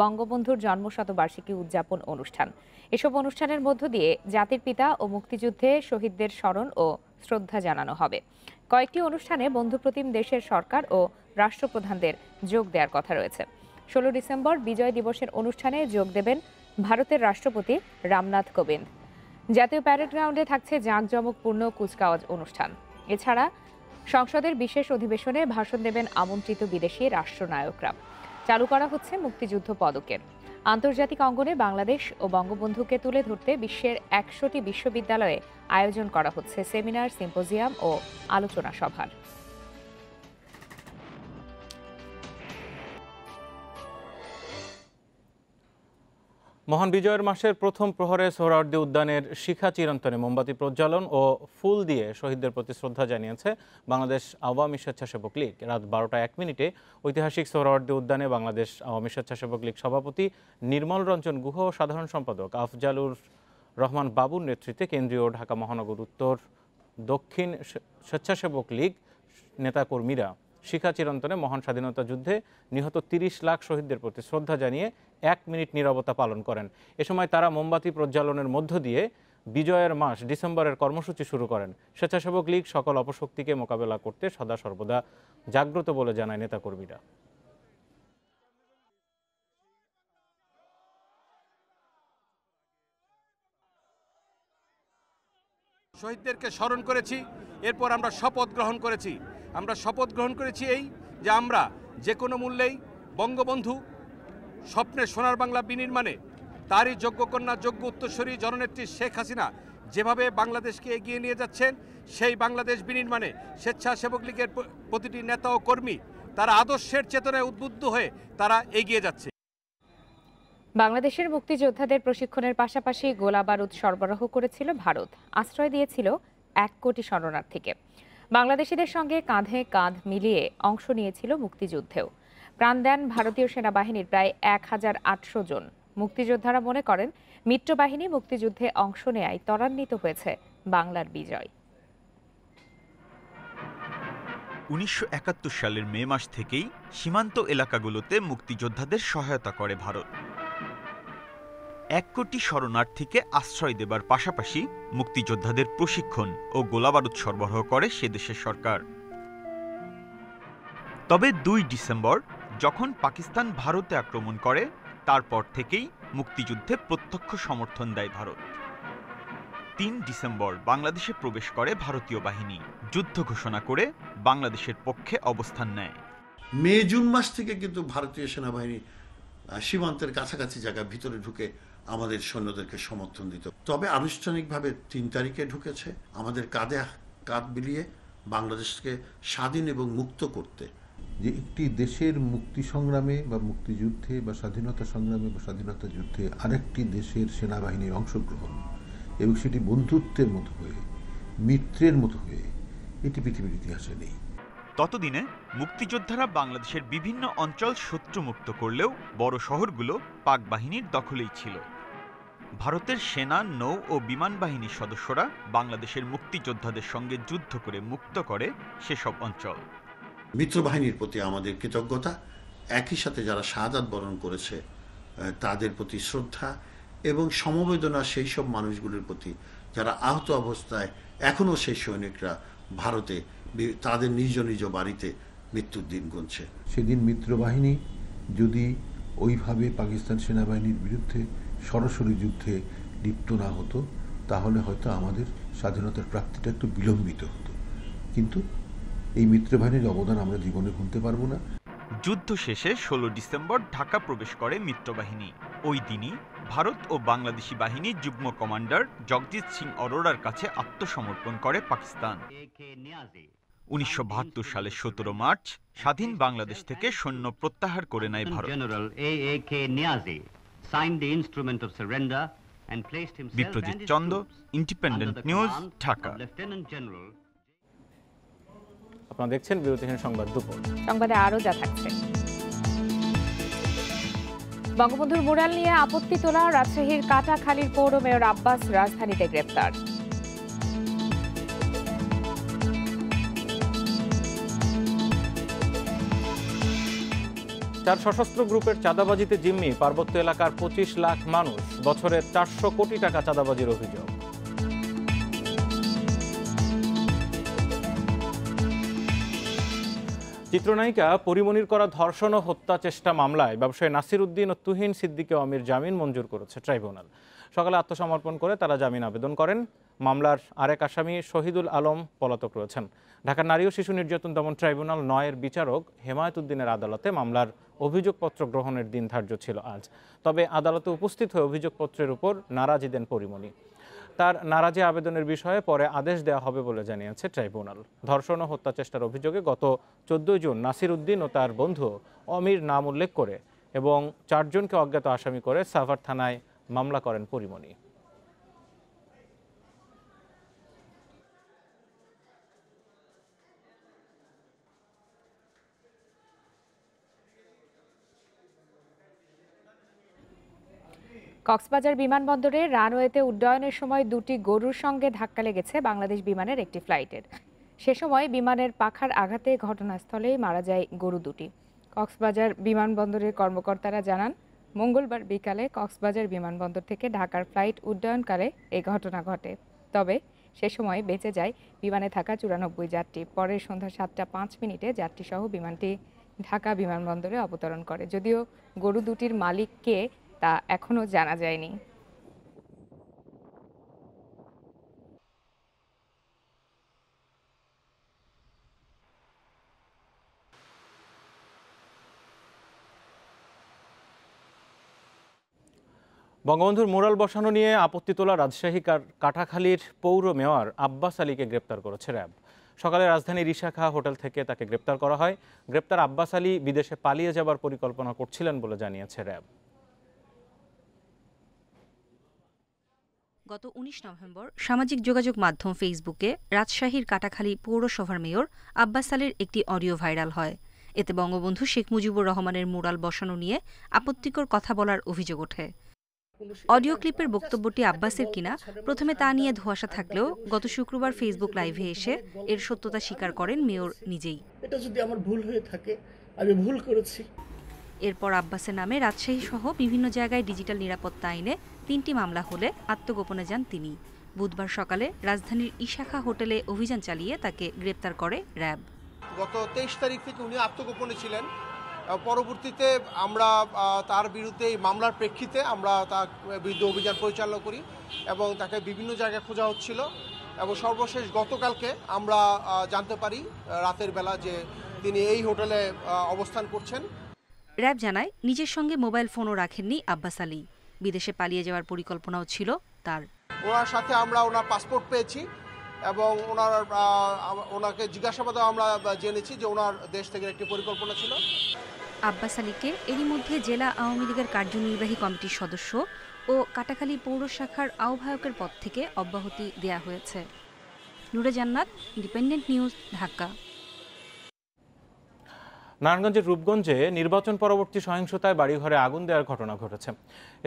বঙ্গবন্ধুর জন্মশতবার্ষিকী উদযাপন অনুষ্ঠান এসব অনুষ্ঠানের মধ্য দিয়ে জাতির পিতা ও মুক্তিযুদ্ধে শহীদদের স্মরণ ও শ্রদ্ধা জানানো হবে কয়েকটি অনুষ্ঠানে বন্ধুপ্রতিম দেশের সরকার ও রাষ্ট্রপ্রধানদের যোগ দেওয়ার কথা রয়েছে ষোলো ডিসেম্বর বিজয় দিবসের অনুষ্ঠানে যোগ দেবেন ভারতের রাষ্ট্রপতি রামনাথ কোবিন্দ জাতীয় প্যারেড গ্রাউন্ডে থাকছে জাঁকজমকপূর্ণ কুচকাওয়াজ অনুষ্ঠান এছাড়া সংসদের বিশেষ অধিবেশনে ভাষণ দেবেন আমন্ত্রিত বিদেশি রাষ্ট্রনায়করা চালু করা হচ্ছে মুক্তিযুদ্ধ পদকের আন্তর্জাতিক অঙ্গনে বাংলাদেশ ও বঙ্গবন্ধুকে তুলে ধরতে বিশ্বের একশোটি বিশ্ববিদ্যালয়ে আয়োজন করা হচ্ছে সেমিনার সিম্পোজিয়াম ও আলোচনা সভার মহান বিজয়ের মাসের প্রথম প্রহরে সোহরাওয়ার্দী উদ্যানের শিখা চিরন্তনে মোমবাতি প্রজ্বালন ও ফুল দিয়ে শহীদদের প্রতি শ্রদ্ধা জানিয়েছে বাংলাদেশ আওয়ামী স্বেচ্ছাসেবক লীগ রাত বারোটা এক মিনিটে ঐতিহাসিক সোহরাওয়ার্দী উদ্যানে বাংলাদেশ আওয়ামী স্বেচ্ছাসেবক লীগ সভাপতি নির্মল রঞ্জন গুহ ও সাধারণ সম্পাদক আফজালুর রহমান বাবুর নেতৃত্বে কেন্দ্রীয় ঢাকা মহানগর উত্তর দক্ষিণ স্বেচ্ছাসেবক লীগ নেতাকর্মীরা শিখা চিরন্তনে মহান স্বাধীনতা যুদ্ধে নিহত তিরিশ লাখ শহীদদের প্রতি শ্রদ্ধা জানিয়ে এক মিনিট নিরবতা পালন করেন এ সময় তারা মোমবাতি প্রজ্বালনের মধ্য দিয়ে বিজয়ের মাস ডিসেম্বরের কর্মসূচি শুরু করেন স্বেচ্ছাসেবক লীগ সকল অপশক্তিকে মোকাবেলা করতে সদা সর্বদা জাগ্রত বলে জানায় নেতাকর্মীরা শহীদদেরকে স্মরণ করেছি এরপর আমরা শপথ গ্রহণ করেছি আমরা শপথ গ্রহণ করেছি এই যে আমরা যে কোনো মূল্যেই বঙ্গবন্ধু স্বপ্নের সোনার বাংলা বিনির্মাণে তারই যোগ্য কন্যা যোগ্য উত্তরস্বরী জননেত্রী শেখ হাসিনা যেভাবে বাংলাদেশকে এগিয়ে নিয়ে যাচ্ছেন সেই বাংলাদেশ বিনির্মাণে স্বেচ্ছাসেবক লীগের প্রতিটি নেতা ও কর্মী তারা আদর্শের চেতনায় উদ্বুদ্ধ হয়ে তারা এগিয়ে যাচ্ছে বাংলাদেশের মুক্তিযোদ্ধাদের প্রশিক্ষণের পাশাপাশি গোলা বারুদ সরবরাহ করেছিল ভারত আশ্রয় দিয়েছিল এক কোটি শরণার্থীকে বাংলাদেশিদের সঙ্গে কাঁধে কাঁধ মিলিয়ে অংশ নিয়েছিল মুক্তিযুদ্ধেও প্রাণ দেন ভারতীয় সেনাবাহিনীর প্রায় এক হাজার আটশো জন মুক্তিযোদ্ধারা মনে করেন মিত্রবাহিনী মুক্তিযুদ্ধে অংশ নেয় ত্বরান্বিত হয়েছে বাংলার বিজয় উনিশশো সালের মে মাস থেকেই সীমান্ত এলাকাগুলোতে মুক্তিযোদ্ধাদের সহায়তা করে ভারত এক কোটি শরণার্থীকে আশ্রয় দেবার পাশাপাশি মুক্তিযোদ্ধাদের প্রশিক্ষণ ও গোলাবারুদ সরবরাহ করে সে দেশের সরকার তবে দুই ডিসেম্বর যখন পাকিস্তান ভারতে আক্রমণ করে তারপর থেকেই মুক্তিযুদ্ধে প্রত্যক্ষ সমর্থন দেয় ভারত তিন ডিসেম্বর বাংলাদেশে প্রবেশ করে ভারতীয় বাহিনী যুদ্ধ ঘোষণা করে বাংলাদেশের পক্ষে অবস্থান নেয় মে জুন মাস থেকে কিন্তু ভারতীয় সেনাবাহিনী সীমান্তের কাছাকাছি জায়গা ভিতরে ঢুকে আমাদের সৈন্যদেরকে সমর্থন দিত তবে আনুষ্ঠানিকভাবে তিন তারিখে ঢুকেছে আমাদের কাঁধে কাঁধ বিলিয়ে বাংলাদেশকে স্বাধীন এবং মুক্ত করতে যে একটি দেশের মুক্তি সংগ্রামে বা মুক্তিযুদ্ধে বা স্বাধীনতা সংগ্রামে বা স্বাধীনতা যুদ্ধে আরেকটি দেশের সেনাবাহিনীর অংশগ্রহণ এবং সেটি বন্ধুত্বের মতো হয়ে মিত্রের মতো হয়ে এটি পৃথিবীর ইতিহাসে নেই ততদিনে মুক্তিযোদ্ধারা বাংলাদেশের বিভিন্ন অঞ্চল শত্রুমুক্ত করলেও বড় শহরগুলো পাক বাহিনীর দখলেই ছিল ভারতের সেনা নৌ ও বিমান বাহিনীর সদস্যরা বাংলাদেশের মুক্তিযোদ্ধাদের সঙ্গে যুদ্ধ করে মুক্ত করে সেসব অঞ্চল মিত্র বাহিনীর প্রতি আমাদের কৃতজ্ঞতা একই সাথে যারা শাহাদ বরণ করেছে তাদের প্রতি শ্রদ্ধা এবং সমবেদনা সেই সব মানুষগুলির প্রতি যারা আহত অবস্থায় এখনও সেই সৈনিকরা ভারতে তাদের নিজ নিজ বাড়িতে মৃত্যুর দিন গুনছে সেদিন মিত্রবাহিনী যদি ওইভাবে পাকিস্তান সেনাবাহিনীর বিরুদ্ধে সরাসরি যুদ্ধে লিপ্ত না হতো তাহলে হয়তো আমাদের স্বাধীনতার প্রাপ্তিটা একটু বিলম্বিত হতো কিন্তু এই মিত্রবাহিনীর অবদান আমরা জীবনে ভুলতে পারবো না যুদ্ধ শেষে ষোলো ডিসেম্বর ঢাকা প্রবেশ করে মিত্রবাহিনী ওই দিনই ভারত ও বাংলাদেশি বাহিনীর যুগ্ম কমান্ডার জগজিৎ সিং অরোরার কাছে আত্মসমর্পণ করে পাকিস্তান উনিশশো সালের সতেরো মার্চ স্বাধীন বাংলাদেশ থেকে সৈন্য প্রত্যাহার করে নেয় ভারত বিপ্রজিৎ চন্দ ইন্ডিপেন্ডেন্ট নিউজ ঢাকা আপনারা দেখছেন বিরতিহীন সংবাদ দুপুর সংবাদে আরও যা থাকছে বঙ্গবন্ধুর মুরাল নিয়ে আপত্তি তোলা রাজশাহীর কাটাখালীর পৌর মেয়র আব্বাস রাজধানীতে গ্রেপ্তার তার সশস্ত্র গ্রুপের চাঁদাবাজিতে জিম্মি পার্বত্য এলাকার পঁচিশ লাখ মানুষ বছরে চারশো কোটি টাকা চাঁদাবাজির অভিযোগ চিত্রনায়িকা পরিমণির করা ধর্ষণ ও হত্যা চেষ্টা মামলায় ব্যবসায়ী নাসির উদ্দিন ও তুহিন সিদ্দিকে আমির জামিন মঞ্জুর করেছে ট্রাইব্যুনাল সকালে আত্মসমর্পণ করে তারা জামিন আবেদন করেন মামলার আরেক আসামি শহীদুল আলম পলাতক রয়েছেন ঢাকার নারী ও শিশু নির্যাতন দমন ট্রাইব্যুনাল নয়ের বিচারক হেমায়ত উদ্দিনের আদালতে মামলার অভিযোগপত্র গ্রহণের দিন ধার্য ছিল আজ তবে আদালতে উপস্থিত হয়ে অভিযোগপত্রের উপর নারাজি দেন পরিমণি তার নারাজি আবেদনের বিষয়ে পরে আদেশ দেওয়া হবে বলে জানিয়েছে ট্রাইব্যুনাল ধর্ষণ ও হত্যা চেষ্টার অভিযোগে গত চোদ্দই জুন নাসির উদ্দিন ও তার বন্ধু অমির নাম উল্লেখ করে এবং চারজনকে অজ্ঞাত আসামি করে সাভার থানায় মামলা করেন পরিমণি কক্সবাজার বিমানবন্দরে রানওয়েতে উড্ডয়নের সময় দুটি গরুর সঙ্গে ধাক্কা লেগেছে বাংলাদেশ বিমানের একটি ফ্লাইটের সে সময় বিমানের পাখার আঘাতে ঘটনাস্থলেই মারা যায় গরু দুটি কক্সবাজার বিমানবন্দরের কর্মকর্তারা জানান মঙ্গলবার বিকালে কক্সবাজার বিমানবন্দর থেকে ঢাকার ফ্লাইট উড্ডয়নকালে এ ঘটনা ঘটে তবে সে সময় বেঁচে যায় বিমানে থাকা চুরানব্বই যাত্রী পরে সন্ধ্যা সাতটা পাঁচ মিনিটে যাত্রীসহ বিমানটি ঢাকা বিমানবন্দরে অবতরণ করে যদিও গরু দুটির মালিক কে তা এখনও জানা যায়নি বঙ্গবন্ধুর মোরাল বসানো নিয়ে আপত্তি তোলা রাজশাহী কাটাখালীর পৌর মেয়র আব্বাস আলীকে গ্রেপ্তার করেছে র্যাব সকালে রাজধানীর ইশাখা হোটেল থেকে তাকে গ্রেপ্তার করা হয় গ্রেপ্তার আব্বাস আলী বিদেশে পালিয়ে যাবার পরিকল্পনা করছিলেন বলে জানিয়েছে র্যাব গত ১৯ নভেম্বর সামাজিক যোগাযোগ মাধ্যম ফেসবুকে রাজশাহীর কাটাখালী পৌরসভার মেয়র আব্বাস আলীর একটি অডিও ভাইরাল হয় এতে বঙ্গবন্ধু শেখ মুজিবুর রহমানের মুরাল বসানো নিয়ে আপত্তিকর কথা বলার অভিযোগ ওঠে অডিও ক্লিপের বক্তব্যটি আব্বাসের কিনা প্রথমে তা নিয়ে ধোয়াশা থাকলেও গত শুক্রবার ফেসবুক লাইভে এসে এর সত্যতা স্বীকার করেন মেয়র নিজেই এটা যদি আমার ভুল হয়ে থাকে আমি ভুল করেছি এরপর আব্বাসের নামে রাজশাহী সহ বিভিন্ন জায়গায় ডিজিটাল নিরাপত্তা আইনে তিনটি মামলা হলে আত্মগোপনে যান তিনি বুধবার সকালে রাজধানীর ইশাখা হোটেলে অভিযান চালিয়ে তাকে গ্রেপ্তার করে র্যাব গত তেইশ তারিখ থেকে উনি আত্মগোপনে ছিলেন পরবর্তীতে আমরা তার বিরুদ্ধে এই মামলার প্রেক্ষিতে আমরা তার বিরুদ্ধে অভিযান পরিচালনা করি এবং তাকে বিভিন্ন জায়গায় খোঁজা হচ্ছিল এবং সর্বশেষ গতকালকে আমরা জানতে পারি রাতের বেলা যে তিনি এই হোটেলে অবস্থান করছেন র্যাব জানায় নিজের সঙ্গে মোবাইল ফোনও রাখেননি আব্বাস আলী বিদেশে পালিয়ে যাওয়ার পরিকল্পনাও ছিল তার ওনার সাথে আমরা ওনার পাসপোর্ট পেয়েছি এবং ওনার ওনাকে জিজ্ঞাসাবাদও আমরা জেনেছি যে ওনার দেশ থেকে একটি পরিকল্পনা ছিল আব্বাস আলীকে এরই মধ্যে জেলা আওয়ামী লীগের কার্যনির্বাহী কমিটির সদস্য ও কাটাখালী পৌর শাখার আহ্বায়কের পদ থেকে অব্যাহতি দেয়া হয়েছে নুরে জান্নাত ইন্ডিপেন্ডেন্ট নিউজ ঢাকা নারায়ণগঞ্জের রূপগঞ্জে নির্বাচন পরবর্তী সহিংসতায় বাড়িঘরে আগুন দেওয়ার ঘটনা ঘটেছে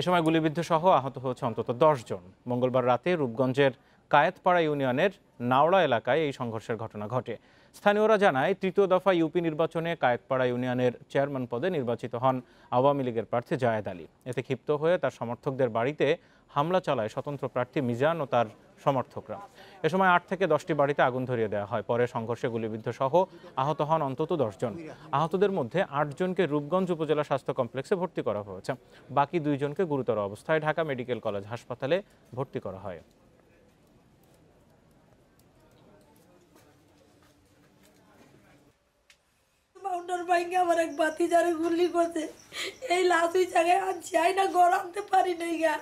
এ সময় গুলিবিদ্ধ সহ আহত হয়েছে অন্তত জন মঙ্গলবার রাতে রূপগঞ্জের কায়েতপাড়া ইউনিয়নের নাওড়া এলাকায় এই সংঘর্ষের ঘটনা ঘটে স্থানীয়রা জানায় তৃতীয় দফা ইউপি নির্বাচনে কায়েতপাড়া ইউনিয়নের চেয়ারম্যান পদে নির্বাচিত হন আওয়ামী লীগের প্রার্থী জায়েদ আলী এতে ক্ষিপ্ত হয়ে তার সমর্থকদের বাড়িতে হামলা চালায় স্বতন্ত্র প্রার্থী মিজান ও তার সমর্থকরা এ সময় আট থেকে দশটি বাড়িতে আগুন ধরিয়ে দেওয়া হয় পরে সংঘর্ষে গুলিবিদ্ধ সহ আহত হন অন্তত দশজন আহতদের মধ্যে আটজনকে রূপগঞ্জ উপজেলা স্বাস্থ্য কমপ্লেক্সে ভর্তি করা হয়েছে বাকি দুইজনকে গুরুতর অবস্থায় ঢাকা মেডিকেল কলেজ হাসপাতালে ভর্তি করা হয় ভাঙ্গে আমার এক বাতি যারে গুলি করছে এই লাশ ওই জায়গায় আনছি আই না ঘর আনতে পারি নাই গা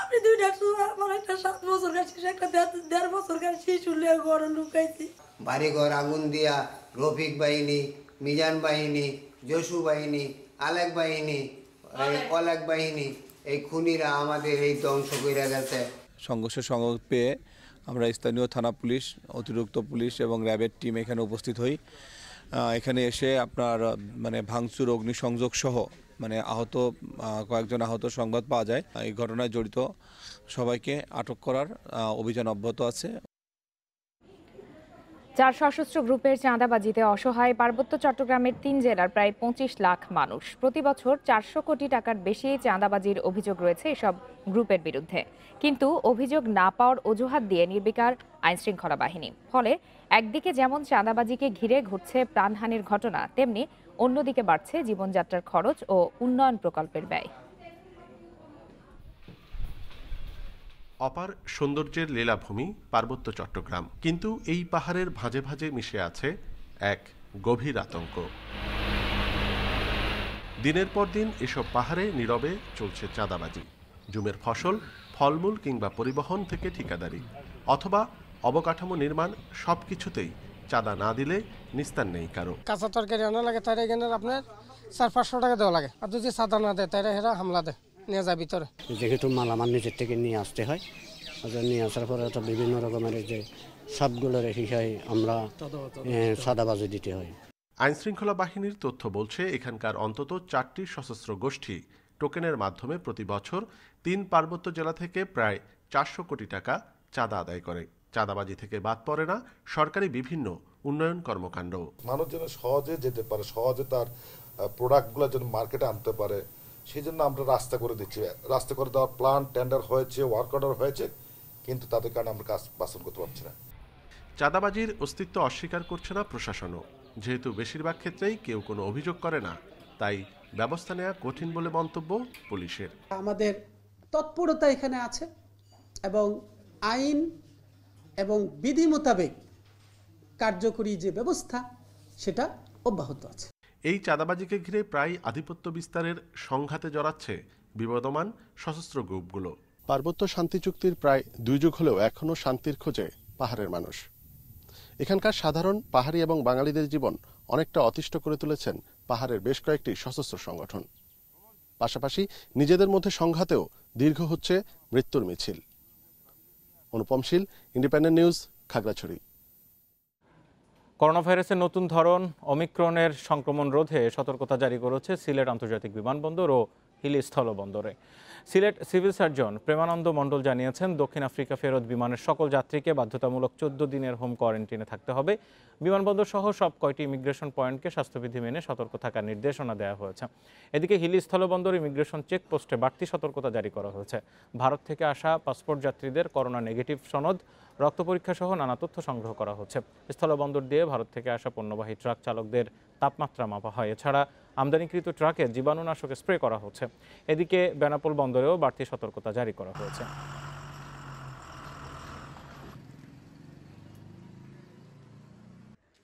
আমি দুইটা আমার একটা সাত বছর কার একটা দেড় বছর কার শিশু গড় লুকাইছি বাড়ি ঘর আগুন দিয়া রফিক বাহিনী মিজান বাহিনী যশু বাহিনী আলেক বাহিনী অলেক বাহিনী এই খুনিরা আমাদের এই ধ্বংস করে গেছে সংঘর্ষের সংবাদ পেয়ে আমরা স্থানীয় থানা পুলিশ অতিরিক্ত পুলিশ এবং র্যাবের টিম এখানে উপস্থিত হই এখানে এসে আপনার মানে ভাঙচুর অগ্নিসংযোগ সহ মানে আহত কয়েকজন আহত সংবাদ পাওয়া যায় এই ঘটনায় জড়িত সবাইকে আটক করার অভিযান অব্যাহত আছে চার সশস্ত্র গ্রুপের চাঁদাবাজিতে অসহায় পার্বত্য চট্টগ্রামের তিন জেলার প্রায় পঁচিশ লাখ মানুষ প্রতি বছর চারশো কোটি টাকার বেশি চাঁদাবাজির অভিযোগ রয়েছে এসব গ্রুপের বিরুদ্ধে কিন্তু অভিযোগ না পাওয়ার অজুহাত দিয়ে নির্বিকার আইনশৃঙ্খলা বাহিনী ফলে একদিকে যেমন চাঁদাবাজিকে ঘিরে ঘটছে প্রাণহানির ঘটনা তেমনি অন্যদিকে বাড়ছে জীবনযাত্রার খরচ ও উন্নয়ন প্রকল্পের ব্যয় অপার সৌন্দর্যের লীলাভূমি পার্বত্য চট্টগ্রাম কিন্তু এই পাহাড়ের ভাঁজে ভাঁজে মিশে আছে এক গভীর আতঙ্ক দিনের পর দিন এসব পাহাড়ে নীরবে চলছে চাঁদাবাজি জুমের ফসল ফলমূল কিংবা পরিবহন থেকে ঠিকাদারি অথবা অবকাঠামো নির্মাণ সব কিছুতেই চাঁদা না দিলে নিস্তার নেই কারো কাঁচা তরকারি আনা লাগে তাই এখানে আপনার চার পাঁচশো টাকা দেওয়া লাগে আর যদি চাঁদা না দেয় তাই হামলা দেয় নিয়ে যায় ভিতরে যেহেতু মাল আমার নিজের থেকে নিয়ে আসতে হয় নিয়ে আসার পরে তো বিভিন্ন রকমের যে সবগুলোর হিসাবে আমরা সাদাবাজি দিতে হয় আইনশৃঙ্খলা বাহিনীর তথ্য বলছে এখানকার অন্তত চারটি সশস্ত্র গোষ্ঠী টোকেনের মাধ্যমে প্রতি বছর তিন পার্বত্য জেলা থেকে প্রায় চারশো কোটি টাকা চাঁদা আদায় করে চাঁদাবাজি থেকে বাদ পড়ে না সরকারি বিভিন্ন উন্নয়ন কর্মকাণ্ড মানুষ যেন সহজে যেতে পারে সহজে তার প্রোডাক্টগুলো যেন মার্কেটে আনতে পারে সেই জন্য আমরা রাস্তা করে দিচ্ছি রাস্তা করে দেওয়ার প্ল্যান টেন্ডার হয়েছে ওয়ার্ক অর্ডার হয়েছে কিন্তু তাদের কারণে আমরা কাজ বাসন করতে পারছি না চাঁদাবাজির অস্তিত্ব অস্বীকার করছে না প্রশাসনও যেহেতু বেশিরভাগ ক্ষেত্রেই কেউ কোনো অভিযোগ করে না তাই ব্যবস্থা নেওয়া কঠিন বলে মন্তব্য পুলিশের আমাদের তৎপরতা এখানে আছে এবং আইন এবং বিধি মোতাবেক কার্যকরী যে ব্যবস্থা সেটা অব্যাহত আছে এই চাঁদাবাজিকে ঘিরে প্রায় আধিপত্য বিস্তারের সংঘাতে জড়াচ্ছে বিবদমান সশস্ত্র গ্রুপগুলো পার্বত্য শান্তি চুক্তির প্রায় দুই যুগ হলেও এখনও শান্তির খোঁজে পাহাড়ের মানুষ এখানকার সাধারণ পাহাড়ি এবং বাঙালিদের জীবন অনেকটা অতিষ্ঠ করে তুলেছেন পাহাড়ের বেশ কয়েকটি সশস্ত্র সংগঠন পাশাপাশি নিজেদের মধ্যে সংঘাতেও দীর্ঘ হচ্ছে মৃত্যুর মিছিল Anupamshil Independent News Khagrachari corona ভাইরাসের নতুন ধরন অমিক্রনের সংক্রমণ রোধে সতর্কতা জারি করেছে সিলেট আন্তর্জাতিক বিমানবন্দর ও হিলি স্থলবন্দরে সিলেট সিভিল সার্জন প্রেমানন্দ মণ্ডল জানিয়েছেন দক্ষিণ আফ্রিকা ফেরত বিমানের সকল যাত্রীকে বাধ্যতামূলক চোদ্দ দিনের হোম কোয়ারেন্টিনে থাকতে হবে বিমানবন্দর সহ সব কয়টি ইমিগ্রেশন পয়েন্টকে স্বাস্থ্যবিধি মেনে সতর্ক থাকার নির্দেশনা দেওয়া হয়েছে এদিকে হিলি স্থলবন্দর ইমিগ্রেশন চেকপোস্টে বাড়তি সতর্কতা জারি করা হয়েছে ভারত থেকে আসা পাসপোর্ট যাত্রীদের করোনা নেগেটিভ সনদ রক্ত পরীক্ষা সহ নানা তথ্য সংগ্রহ করা হচ্ছে স্থলবন্দর দিয়ে ভারত থেকে আসা পণ্যবাহী ট্রাক চালকদের তাপমাত্রা মাপা হয় এছাড়া আমদানিকৃত ট্রাকে জীবাণুনাশক স্প্রে করা হচ্ছে এদিকে বেনাপোল বন্দরেও বাড়তি সতর্কতা জারি করা হয়েছে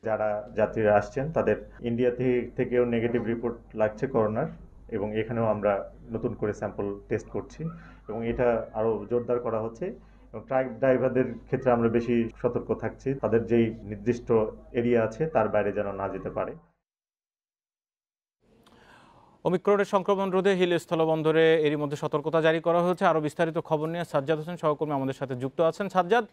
যারা যাত্রীরা আসছেন তাদের ইন্ডিয়া থেকেও নেগেটিভ রিপোর্ট লাগছে করোনার এবং এখানেও আমরা নতুন করে স্যাম্পল টেস্ট করছি এবং এটা আরও জোরদার করা হচ্ছে এবং ট্রাক ড্রাইভারদের ক্ষেত্রে আমরা বেশি সতর্ক থাকছি তাদের যেই নির্দিষ্ট এরিয়া আছে তার বাইরে যেন না যেতে পারে ওমিক্রোনের সংক্রমণ রোধে হিল স্থলবন্দরে এরই মধ্যে সতর্কতা জারি করা হয়েছে আরও বিস্তারিত খবর নিয়ে সাজ্জাদ হোসেন সহকর্মী আমাদের সাথে যুক্ত আছেন সাজ্জাদ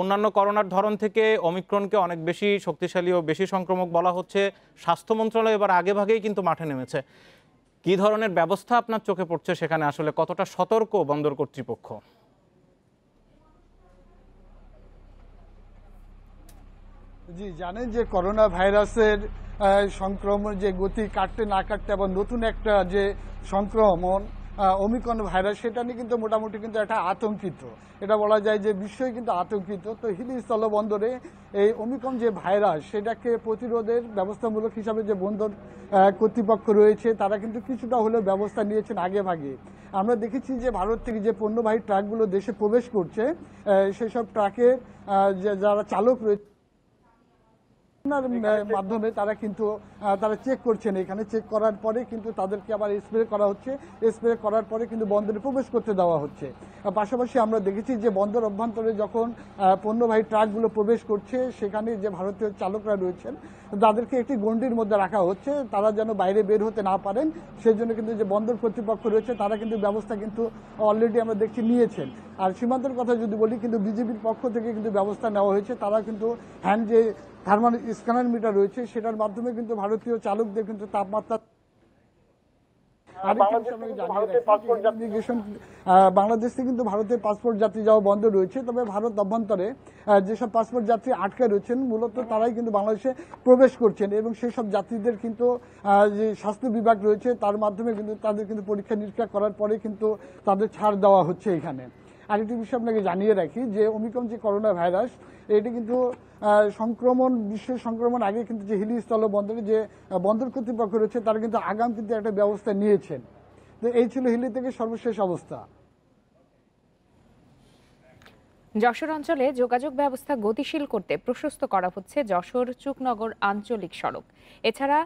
অন্যান্য করোনার ধরন থেকে অমিক্রণকে অনেক বেশি শক্তিশালী ও বেশি সংক্রমক বলা হচ্ছে স্বাস্থ্য মন্ত্রণালয় এবার আগেভাগেই কিন্তু মাঠে নেমেছে কি ধরনের ব্যবস্থা আপনার চোখে পড়ছে সেখানে আসলে কতটা সতর্ক বন্দর কর্তৃপক্ষ জি জানেন যে করোনা ভাইরাসের সংক্রমণ যে গতি কাটতে না কাটতে এবং নতুন একটা যে সংক্রমণ অমিকন ভাইরাস সেটা নিয়ে কিন্তু মোটামুটি কিন্তু একটা আতঙ্কিত এটা বলা যায় যে বিশ্বই কিন্তু আতঙ্কিত তো হিলি স্থলবন্দরে এই অমিক্রন যে ভাইরাস সেটাকে প্রতিরোধের ব্যবস্থামূলক হিসাবে যে বন্দর কর্তৃপক্ষ রয়েছে তারা কিন্তু কিছুটা হলেও ব্যবস্থা নিয়েছেন আগে ভাগে আমরা দেখেছি যে ভারত থেকে যে পণ্যবাহী ট্রাকগুলো দেশে প্রবেশ করছে সেসব ট্রাকের যারা চালক রয়েছে আপনার মাধ্যমে তারা কিন্তু তারা চেক করছেন এখানে চেক করার পরে কিন্তু তাদেরকে আবার স্প্রে করা হচ্ছে স্প্রে করার পরে কিন্তু বন্দরে প্রবেশ করতে দেওয়া হচ্ছে পাশাপাশি আমরা দেখেছি যে বন্দর অভ্যন্তরে যখন পণ্যবাহী ট্রাকগুলো প্রবেশ করছে সেখানে যে ভারতীয় চালকরা রয়েছেন তাদেরকে একটি গন্ডির মধ্যে রাখা হচ্ছে তারা যেন বাইরে বের হতে না পারেন সেজন্য কিন্তু যে বন্দর কর্তৃপক্ষ রয়েছে তারা কিন্তু ব্যবস্থা কিন্তু অলরেডি আমরা দেখছি নিয়েছেন আর সীমান্তের কথা যদি বলি কিন্তু বিজেপির পক্ষ থেকে কিন্তু ব্যবস্থা নেওয়া হয়েছে তারা কিন্তু হ্যান্ড যে থার্মাল স্ক্যানার মিটার রয়েছে সেটার মাধ্যমে কিন্তু ভারতীয় চালকদের কিন্তু তাপমাত্রা বাংলাদেশে কিন্তু ভারতের পাসপোর্ট যাত্রী যাওয়া বন্ধ রয়েছে তবে ভারত অভ্যন্তরে যেসব পাসপোর্ট যাত্রী আটকে রয়েছেন মূলত তারাই কিন্তু বাংলাদেশে প্রবেশ করছেন এবং সেই সব যাত্রীদের কিন্তু যে স্বাস্থ্য বিভাগ রয়েছে তার মাধ্যমে কিন্তু তাদের কিন্তু পরীক্ষা নিরীক্ষা করার পরে কিন্তু তাদের ছাড় দেওয়া হচ্ছে এখানে আরেকটি বিষয় আপনাকে জানিয়ে রাখি যে অমিক্রম যে করোনা ভাইরাস এটি কিন্তু সংক্রমণ বিশ্বের সংক্রমণ আগে কিন্তু যে হিলি স্থল বন্দরে যে বন্দর কর্তৃপক্ষ রয়েছে তারা কিন্তু আগাম কিন্তু একটা ব্যবস্থা নিয়েছেন তো এই ছিল হিলি থেকে সর্বশেষ অবস্থা যশোর অঞ্চলে যোগাযোগ ব্যবস্থা গতিশীল করতে প্রশস্ত করা হচ্ছে যশোর চুকনগর আঞ্চলিক সড়ক এছাড়া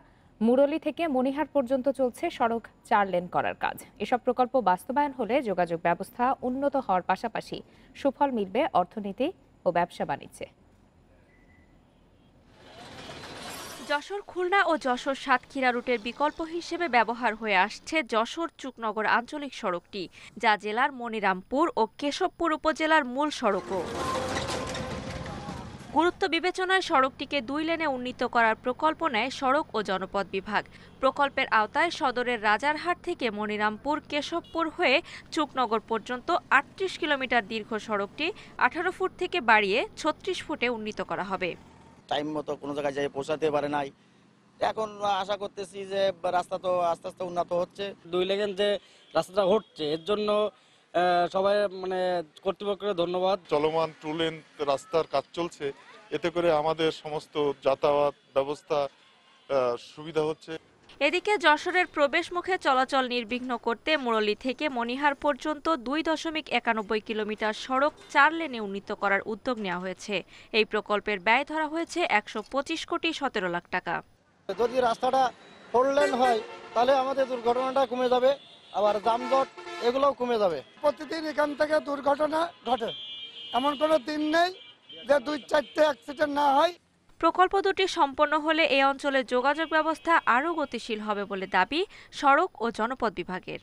মুরলী থেকে মনিহার পর্যন্ত চলছে সড়ক চার লেন করার কাজ এসব প্রকল্প বাস্তবায়ন হলে যোগাযোগ ব্যবস্থা উন্নত হওয়ার পাশাপাশি সুফল মিলবে অর্থনীতি ও ব্যবসা বাণিজ্যে যশোর খুলনা ও যশোর সাতক্ষীরা রুটের বিকল্প হিসেবে ব্যবহার হয়ে আসছে যশোর চুকনগর আঞ্চলিক সড়কটি যা জেলার মনিরামপুর ও কেশবপুর উপজেলার মূল সড়কও গুরুত্ব বিবেচনায় সড়কটিকে দুই লেনে উন্নীত করার প্রকল্প নেয় সড়ক ও জনপদ বিভাগ প্রকল্পের আওতায় সদরের রাজারহাট থেকে মনিরামপুর কেশবপুর হয়ে চুকনগর পর্যন্ত আটত্রিশ কিলোমিটার দীর্ঘ সড়কটি আঠারো ফুট থেকে বাড়িয়ে ছত্রিশ ফুটে উন্নীত করা হবে টাইম মতো কোনো জায়গায় যাই পৌঁছাতে পারে নাই এখন আশা করতেছি যে রাস্তা তো আস্তে আস্তে উন্নত হচ্ছে দুই লেগেন যে রাস্তাটা হচ্ছে এর জন্য সবাই মানে কর্তৃপক্ষকে ধন্যবাদ চলমান লেন রাস্তার কাজ চলছে এতে করে আমাদের সমস্ত যাতায়াত ব্যবস্থা সুবিধা হচ্ছে এদিকে যশোরের প্রবেশ মুখে চলাচল নির্বিঘ্ন করতে মুরলী থেকে মনিহার পর্যন্ত দুই দশমিক একানব্বই কিলোমিটার সড়ক চার লেনে উন্নীত করার উদ্যোগ নেওয়া হয়েছে এই প্রকল্পের ব্যয় ধরা হয়েছে একশো পঁচিশ কোটি সতেরো লাখ টাকা যদি রাস্তাটা ফোর লেন হয় তাহলে আমাদের দুর্ঘটনাটা কমে যাবে আবার যানজট এগুলোও কমে যাবে প্রতিদিন এখান থেকে দুর্ঘটনা ঘটে এমন কোনো দিন নেই যে দুই চারটে অ্যাক্সিডেন্ট না হয় প্রকল্প দুটি সম্পন্ন হলে এই অঞ্চলের যোগাযোগ ব্যবস্থা আরও গতিশীল হবে বলে দাবি সড়ক ও জনপদ বিভাগের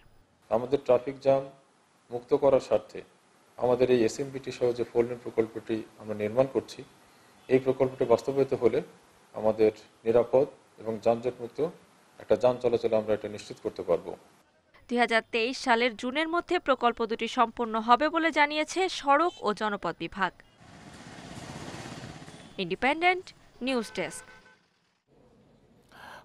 আমাদের ট্রাফিক জ্যাম মুক্ত করার স্বার্থে আমাদের এই এসএমবিটি সহ যে ফোল্ডেন প্রকল্পটি আমরা নির্মাণ করছি এই প্রকল্পটি বাস্তবায়িত হলে আমাদের নিরাপদ এবং যানজটমুক্ত একটা যান চলাচল আমরা এটা নিশ্চিত করতে পারবো দুই সালের জুনের মধ্যে প্রকল্প দুটি সম্পন্ন হবে বলে জানিয়েছে সড়ক ও জনপদ বিভাগ ইন্ডিপেন্ডেন্ট নিউজ ডেস্ক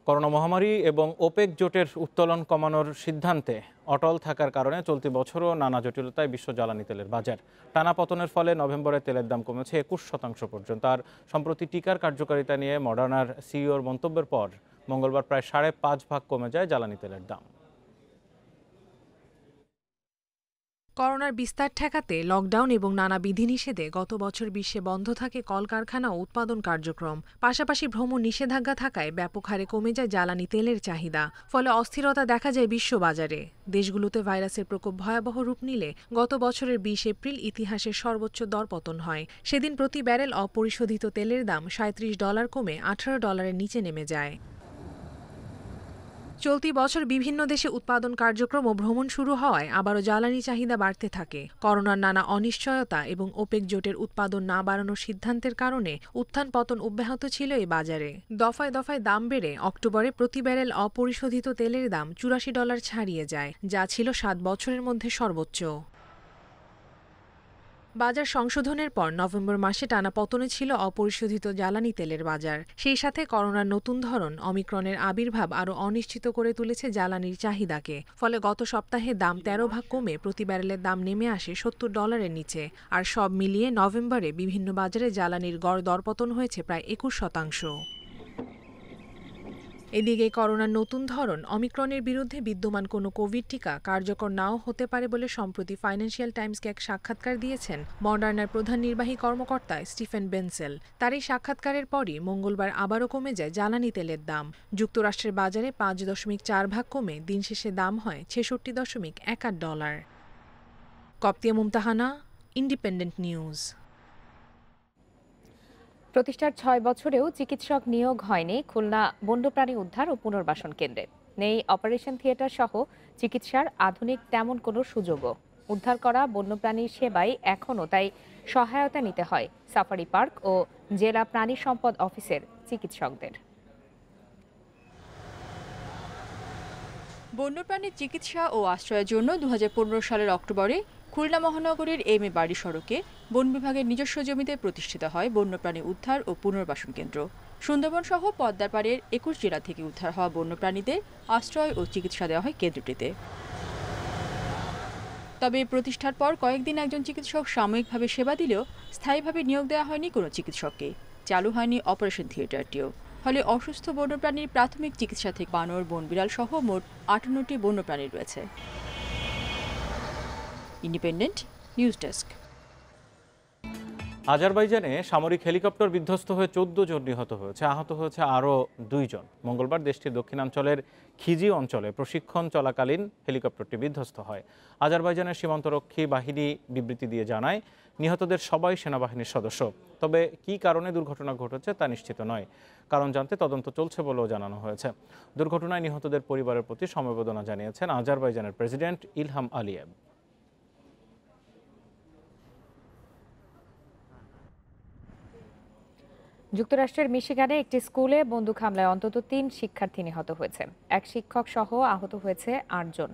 করোনা মহামারী এবং ওপেক জোটের উত্তোলন কমানোর সিদ্ধান্তে অটল থাকার কারণে চলতি বছরও নানা জটিলতায় বিশ্ব জ্বালানি তেলের বাজার টানা পতনের ফলে নভেম্বরে তেলের দাম কমেছে একুশ শতাংশ পর্যন্ত আর সম্প্রতি টিকার কার্যকারিতা নিয়ে মডার্নার সিইওর মন্তব্যের পর মঙ্গলবার প্রায় সাড়ে পাঁচ ভাগ কমে যায় জ্বালানি তেলের দাম করোনার বিস্তার ঠেকাতে লকডাউন এবং নানা বিধিনিষেধে গত বছর বিশ্বে বন্ধ থাকে কলকারখানা ও উৎপাদন কার্যক্রম পাশাপাশি ভ্রমণ নিষেধাজ্ঞা থাকায় ব্যাপক হারে কমে যায় জ্বালানি তেলের চাহিদা ফলে অস্থিরতা দেখা যায় বিশ্ববাজারে দেশগুলোতে ভাইরাসের প্রকোপ ভয়াবহ রূপ নিলে গত বছরের বিশ এপ্রিল ইতিহাসের সর্বোচ্চ দরপতন হয় সেদিন প্রতি ব্যারেল অপরিশোধিত তেলের দাম সাঁত্রিশ ডলার কমে আঠারো ডলারের নিচে নেমে যায় চলতি বছর বিভিন্ন দেশে উৎপাদন কার্যক্রম ও ভ্রমণ শুরু হওয়ায় আবারও জ্বালানি চাহিদা বাড়তে থাকে করোনার নানা অনিশ্চয়তা এবং ওপেক জোটের উৎপাদন না বাড়ানোর সিদ্ধান্তের কারণে উত্থান পতন অব্যাহত ছিল এই বাজারে দফায় দফায় দাম বেড়ে অক্টোবরে প্রতি ব্যারেল অপরিশোধিত তেলের দাম চুরাশি ডলার ছাড়িয়ে যায় যা ছিল সাত বছরের মধ্যে সর্বোচ্চ বাজার সংশোধনের পর নভেম্বর মাসে টানা পতনে ছিল অপরিশোধিত জ্বালানি তেলের বাজার সেই সাথে করোনার নতুন ধরন অমিক্রনের আবির্ভাব আরও অনিশ্চিত করে তুলেছে জ্বালানির চাহিদাকে ফলে গত সপ্তাহে দাম তেরো ভাগ কমে প্রতি ব্যারেলের দাম নেমে আসে সত্তর ডলারের নিচে আর সব মিলিয়ে নভেম্বরে বিভিন্ন বাজারে জ্বালানির গড় দরপতন হয়েছে প্রায় একুশ শতাংশ এদিকে করোনার নতুন ধরন অমিক্রনের বিরুদ্ধে বিদ্যমান কোনো কোভিড টিকা কার্যকর নাও হতে পারে বলে সম্প্রতি ফাইন্যান্সিয়াল টাইমসকে এক সাক্ষাৎকার দিয়েছেন মডার্নার প্রধান নির্বাহী কর্মকর্তা স্টিফেন বেনসেল তার এই সাক্ষাৎকারের পরই মঙ্গলবার আবারও কমে যায় জ্বালানি তেলের দাম যুক্তরাষ্ট্রের বাজারে পাঁচ দশমিক চার ভাগ কমে দিন শেষে দাম হয় ছেষট্টি দশমিক এক আট dollar Koptia Mumtahana Independent News প্রতিষ্ঠার ছয় বছরেও চিকিৎসক নিয়োগ হয়নি খুলনা বন্যপ্রাণী উদ্ধার ও পুনর্বাসন কেন্দ্রে নেই অপারেশন থিয়েটার সহ চিকিৎসার আধুনিক তেমন কোনো সুযোগও উদ্ধার করা বন্যপ্রাণীর সেবায় এখনও তাই সহায়তা নিতে হয় সাফারি পার্ক ও জেলা প্রাণী সম্পদ অফিসের চিকিৎসকদের বন্যপ্রাণীর চিকিৎসা ও আশ্রয়ের জন্য দু সালের অক্টোবরে খুলনা মহানগরীর এম এ বাড়ি সড়কে বন বিভাগের নিজস্ব জমিতে প্রতিষ্ঠিত হয় বন্যপ্রাণী উদ্ধার ও পুনর্বাসন কেন্দ্র সুন্দরবন সহ পদ্মার পাড়ের একুশ জেলা থেকে উদ্ধার হওয়া বন্যপ্রাণীদের আশ্রয় ও চিকিৎসা দেওয়া হয় কেন্দ্রটিতে তবে প্রতিষ্ঠার পর কয়েকদিন একজন চিকিৎসক সাময়িকভাবে সেবা দিলেও স্থায়ীভাবে নিয়োগ দেওয়া হয়নি কোনো চিকিৎসককে চালু হয়নি অপারেশন থিয়েটারটিও ফলে অসুস্থ বন্যপ্রাণীর প্রাথমিক চিকিৎসা থেকে বানর বনবিড়াল সহ মোট আটান্নটি বন্যপ্রাণী রয়েছে ইন্ডিপেন্ডেন্ট নিউজ ডেস্ক আজারবাইজানে সামরিক হেলিকপ্টার বিধ্বস্ত হয়ে চোদ্দ জন নিহত হয়েছে আহত হয়েছে আরও দুইজন মঙ্গলবার দেশটির দক্ষিণাঞ্চলের খিজি অঞ্চলে প্রশিক্ষণ চলাকালীন হেলিকপ্টারটি বিধ্বস্ত হয় আজারবাইজানের সীমান্তরক্ষী বাহিনী বিবৃতি দিয়ে জানায় নিহতদের সবাই সেনাবাহিনীর সদস্য তবে কি কারণে দুর্ঘটনা ঘটেছে তা নিশ্চিত নয় কারণ জানতে তদন্ত চলছে বলেও জানানো হয়েছে দুর্ঘটনায় নিহতদের পরিবারের প্রতি সমবেদনা জানিয়েছেন আজারবাইজানের প্রেসিডেন্ট ইলহাম আলিয়েব যুক্তরাষ্ট্রের মিশিগানে একটি স্কুলে বন্দুক হামলায় অন্তত তিন শিক্ষার্থী নিহত হয়েছে এক শিক্ষক সহ আহত হয়েছে আটজন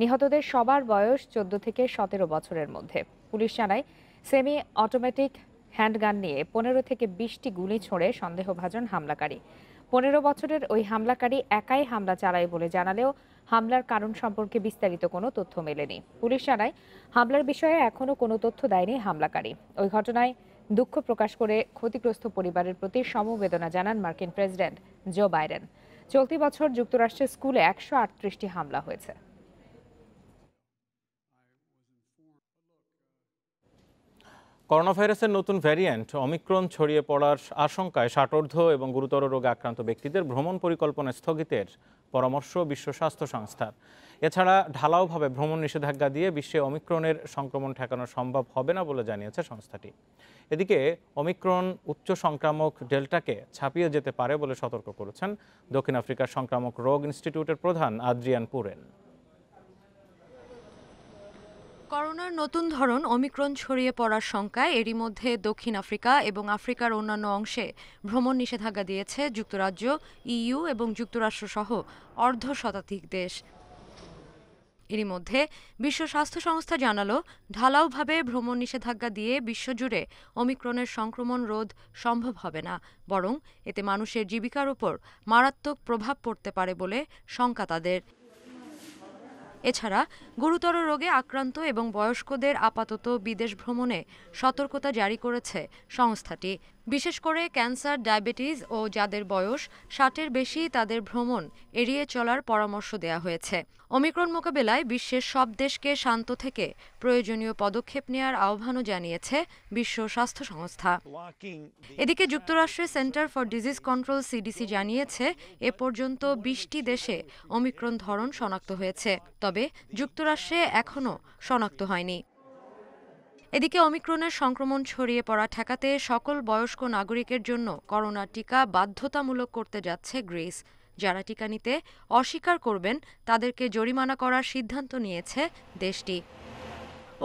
নিহতদের সবার বয়স চোদ্দ থেকে সতেরো বছরের মধ্যে পুলিশ জানায় সেমি অটোমেটিক হ্যান্ডগান নিয়ে পনেরো থেকে বিশটি গুলি ছোঁড়ে সন্দেহভাজন হামলাকারী পনেরো বছরের ওই হামলাকারী একাই হামলা চালায় বলে জানালেও হামলার কারণ সম্পর্কে বিস্তারিত কোনো তথ্য মেলেনি পুলিশ জানায় হামলার বিষয়ে এখনও কোনো তথ্য দেয়নি হামলাকারী ওই ঘটনায় দুঃখ প্রকাশ করে ক্ষতিগ্রস্ত পরিবারের প্রতি সমবেদনা জানান মার্কিন প্রেসিডেন্ট জো বাইডেন চলতি বছর যুক্তরাষ্ট্রের স্কুলে একশো হামলা হয়েছে করোনাভাইরাসের নতুন ভ্যারিয়েন্ট অমিক্রন ছড়িয়ে পড়ার আশঙ্কায় ষাটর্ধ এবং গুরুতর রোগে আক্রান্ত ব্যক্তিদের ভ্রমণ পরিকল্পনা স্থগিতের পরামর্শ বিশ্ব স্বাস্থ্য সংস্থার এছাড়া ঢালাওভাবে ভ্রমণ নিষেধাজ্ঞা দিয়ে বিশ্বে অমিক্রনের সংক্রমণ ঠেকানো সম্ভব হবে না বলে জানিয়েছে সংস্থাটি এদিকে অমিক্রন উচ্চ সংক্রামক ডেল্টাকে ছাপিয়ে যেতে পারে বলে সতর্ক করেছেন দক্ষিণ আফ্রিকার সংক্রামক রোগ ইনস্টিটিউটের প্রধান আদ্রিয়ান পুরেন করোনার নতুন ধরন অমিক্রণ ছড়িয়ে পড়ার শঙ্কায় এরই মধ্যে দক্ষিণ আফ্রিকা এবং আফ্রিকার অন্যান্য অংশে ভ্রমণ নিষেধাজ্ঞা দিয়েছে যুক্তরাজ্য ইইউ এবং যুক্তরাষ্ট্রসহ অর্ধ শতাধিক দেশ এরই মধ্যে বিশ্ব স্বাস্থ্য সংস্থা জানালো ঢালাওভাবে ভ্রমণ নিষেধাজ্ঞা দিয়ে বিশ্বজুড়ে অমিক্রণের সংক্রমণ রোধ সম্ভব হবে না বরং এতে মানুষের জীবিকার উপর মারাত্মক প্রভাব পড়তে পারে বলে শঙ্কা তাদের এছাড়া গুরুতর রোগে আক্রান্ত এবং বয়স্কদের আপাতত বিদেশ ভ্রমণে সতর্কতা জারি করেছে সংস্থাটি বিশেষ করে ক্যান্সার ডায়াবেটিস ও যাদের বয়স ষাটের বেশি তাদের ভ্রমণ এড়িয়ে চলার পরামর্শ দেয়া হয়েছে অমিক্রণ মোকাবেলায় বিশ্বের সব দেশকে শান্ত থেকে প্রয়োজনীয় পদক্ষেপ নেয়ার আহ্বানও জানিয়েছে বিশ্ব স্বাস্থ্য সংস্থা এদিকে যুক্তরাষ্ট্রের centre for disease control CDC জানিয়েছে এ পর্যন্ত বিশটি দেশে অমিক্রণ ধরন শনাক্ত হয়েছে তবে যুক্তরাষ্ট্রে এখনও শনাক্ত হয়নি এদিকে অমিক্রণের সংক্রমণ ছড়িয়ে পড়া ঠেকাতে সকল বয়স্ক নাগরিকের জন্য করোনা টিকা বাধ্যতামূলক করতে যাচ্ছে গ্রিস যারা টিকা নিতে অস্বীকার করবেন তাদেরকে জরিমানা করার সিদ্ধান্ত নিয়েছে দেশটি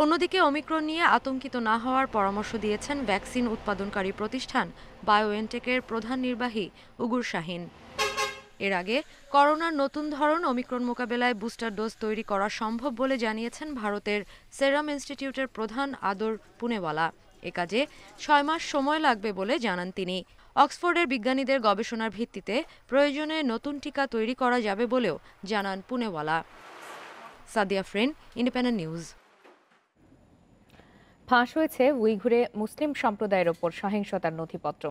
অন্যদিকে অমিক্রণ নিয়ে আতঙ্কিত না হওয়ার পরামর্শ দিয়েছেন ভ্যাকসিন উৎপাদনকারী প্রতিষ্ঠান বায়োএনটেকের প্রধান নির্বাহী উগুর শাহিন এর আগে করোনার নতুন ধরন অমিক্রণ মোকাবেলায় বুস্টার ডোজ তৈরি করা সম্ভব বলে জানিয়েছেন ভারতের সেরাম ইনস্টিটিউটের প্রধান আদর পুনেওয়ালা এ কাজে ছয় মাস সময় লাগবে বলে জানান তিনি অক্সফোর্ডের বিজ্ঞানীদের গবেষণার ভিত্তিতে প্রয়োজনে নতুন টিকা তৈরি করা যাবে বলেও জানান পুনেওয়ালা সাদিয়া ফ্রেন ইন্ডিপেন্ডেন্ট নিউজ ফাঁস হয়েছে উইঘুরে মুসলিম সম্প্রদায়ের ওপর সহিংসতার নথিপত্র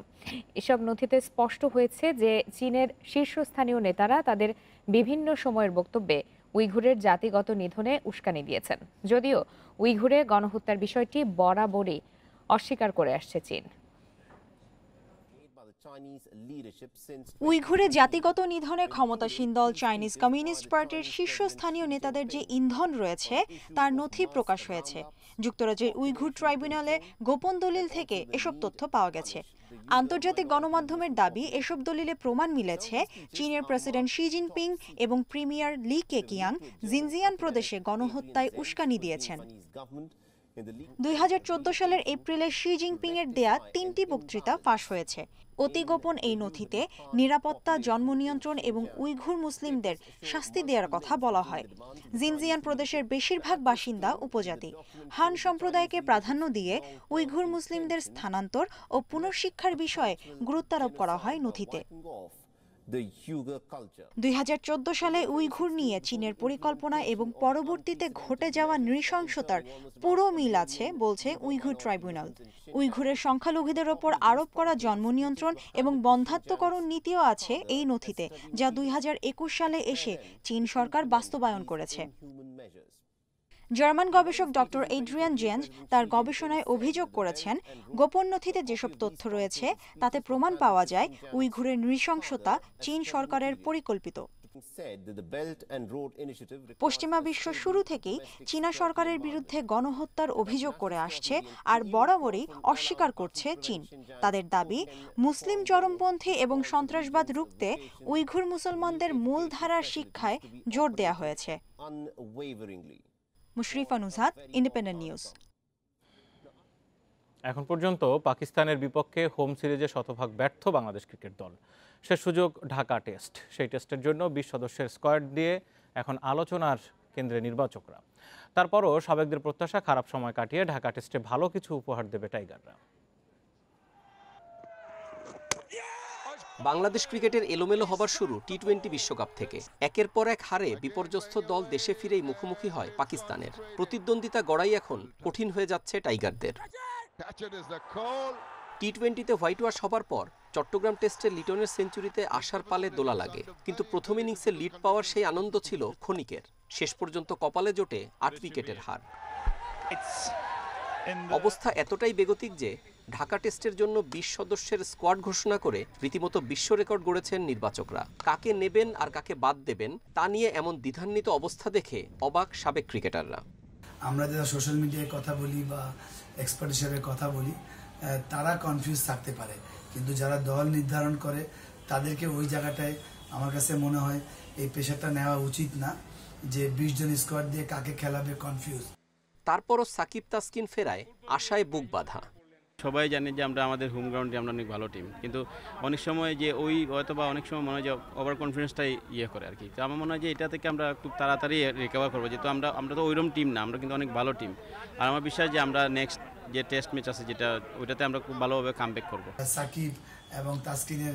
এসব নথিতে স্পষ্ট হয়েছে যে চীনের শীর্ষস্থানীয় নেতারা তাদের বিভিন্ন সময়ের বক্তব্যে উইঘুরের জাতিগত নিধনে উস্কানি দিয়েছেন যদিও উইঘুরে গণহত্যার বিষয়টি বরাবরই অস্বীকার করে আসছে চীন উইঘুরে জাতিগত নিধনে ক্ষমতাসীন দল চাইনিজ কমিউনিস্ট পার্টির শীর্ষস্থানীয় নেতাদের যে ইন্ধন রয়েছে তার নথি প্রকাশ হয়েছে যুক্তরাজ্যের উইঘুর ট্রাইব্যুনালে গোপন দলিল থেকে এসব তথ্য পাওয়া গেছে আন্তর্জাতিক গণমাধ্যমের দাবি এসব দলিলে প্রমাণ মিলেছে চীনের প্রেসিডেন্ট শি জিনপিং এবং প্রিমিয়ার লি কেকিয়াং জিনজিয়ান প্রদেশে গণহত্যায় উস্কানি দিয়েছেন দুই সালের এপ্রিলে শি জিনপিং এর দেয়া তিনটি বক্তৃতা ফাঁস হয়েছে অতি গোপন এই নথিতে নিরাপত্তা জন্ম নিয়ন্ত্রণ এবং উইঘুর মুসলিমদের শাস্তি দেওয়ার কথা বলা হয় জিনজিয়ান প্রদেশের বেশিরভাগ বাসিন্দা উপজাতি হান সম্প্রদায়কে প্রাধান্য দিয়ে উইঘুর মুসলিমদের স্থানান্তর ও পুনঃশিক্ষার বিষয়ে গুরুত্বারোপ করা হয় নথিতে দুই সালে উইঘুর নিয়ে চীনের পরিকল্পনা এবং পরবর্তীতে ঘটে যাওয়া নৃশংসতার পুরো মিল আছে বলছে উইঘুর ট্রাইব্যুনাল উইঘুরের সংখ্যালঘুদের ওপর আরোপ করা জন্ম নিয়ন্ত্রণ এবং বন্ধাত্মকরণ নীতিও আছে এই নথিতে যা দুই সালে এসে চীন সরকার বাস্তবায়ন করেছে জার্মান গবেষক ডক্টর এড্রিয়ান জেঞ্জ তার গবেষণায় অভিযোগ করেছেন গোপন নথিতে যেসব তথ্য রয়েছে তাতে প্রমাণ পাওয়া যায় উইঘুরের নৃশংসতা চীন সরকারের পরিকল্পিত পশ্চিমা বিশ্ব শুরু থেকেই চীনা সরকারের বিরুদ্ধে গণহত্যার অভিযোগ করে আসছে আর বরাবরই অস্বীকার করছে চীন তাদের দাবি মুসলিম চরমপন্থী এবং সন্ত্রাসবাদ রুখতে উইঘুর মুসলমানদের মূলধারার শিক্ষায় জোর দেয়া হয়েছে মুশরিফা নুজহাত ইন্ডিপেন্ডেন্ট নিউজ এখন পর্যন্ত পাকিস্তানের বিপক্ষে হোম সিরিজে শতভাগ ব্যর্থ বাংলাদেশ ক্রিকেট দল শেষ সুযোগ ঢাকা টেস্ট সেই টেস্টের জন্য বিশ সদস্যের স্কোয়াড দিয়ে এখন আলোচনার কেন্দ্রে নির্বাচকরা তারপরও সাবেকদের প্রত্যাশা খারাপ সময় কাটিয়ে ঢাকা টেস্টে ভালো কিছু উপহার দেবে টাইগাররা বাংলাদেশ ক্রিকেটের এলোমেলো হবার শুরু টি টোয়েন্টি বিশ্বকাপ থেকে একের পর এক হারে বিপর্যস্ত দল দেশে ফিরেই মুখোমুখি হয় পাকিস্তানের প্রতিদ্বন্দ্বিতা গড়াই এখন কঠিন হয়ে যাচ্ছে টাইগারদের টি টোয়েন্টিতে হোয়াইট ওয়াশ হবার পর চট্টগ্রাম টেস্টে লিটনের সেঞ্চুরিতে আসার পালে দোলা লাগে কিন্তু প্রথম ইনিংসে লিড পাওয়ার সেই আনন্দ ছিল ক্ষণিকের শেষ পর্যন্ত কপালে জোটে আট উইকেটের হার অবস্থা এতটাই বেগতিক যে ঢাকা টেস্টের জন্য বিশ সদস্যের স্কোয়াড ঘোষণা করে রীতিমতো বিশ্ব রেকর্ড গড়েছেন নির্বাচকরা কাকে নেবেন আর কাকে বাদ দেবেন তা নিয়ে এমন দ্বিধান্বিত অবস্থা দেখে অবাক সাবেক ক্রিকেটাররা আমরা যারা সোশ্যাল মিডিয়ায় কথা বলি বা এক্সপার্ট হিসেবে কথা বলি তারা কনফিউজ থাকতে পারে কিন্তু যারা দল নির্ধারণ করে তাদেরকে ওই জায়গাটায় আমার কাছে মনে হয় এই পেশাটা নেওয়া উচিত না যে বিশ জন স্কোয়াড দিয়ে কাকে খেলাবে কনফিউজ তারপরও সাকিব তাসকিন ফেরায় আশায় বুক বাঁধা সবাই জানে যে আমরা আমাদের হোম গ্রাউন্ডে আমরা অনেক ভালো টিম কিন্তু অনেক সময় যে ওই হয়তো বা অনেক সময় মনে হয় যে ওভার কনফিডেন্সটাই ইয়ে করে আর কি তো আমার মনে হয় যে এটা থেকে আমরা খুব তাড়াতাড়ি রিকভার করবো যেহেতু আমরা আমরা তো ওইরকম টিম না আমরা কিন্তু অনেক ভালো টিম আর আমার বিশ্বাস যে আমরা নেক্সট যে টেস্ট ম্যাচ আছে যেটা ওইটাতে আমরা খুব ভালোভাবে কাম ব্যাক করবো সাকিব এবং তাসকিনের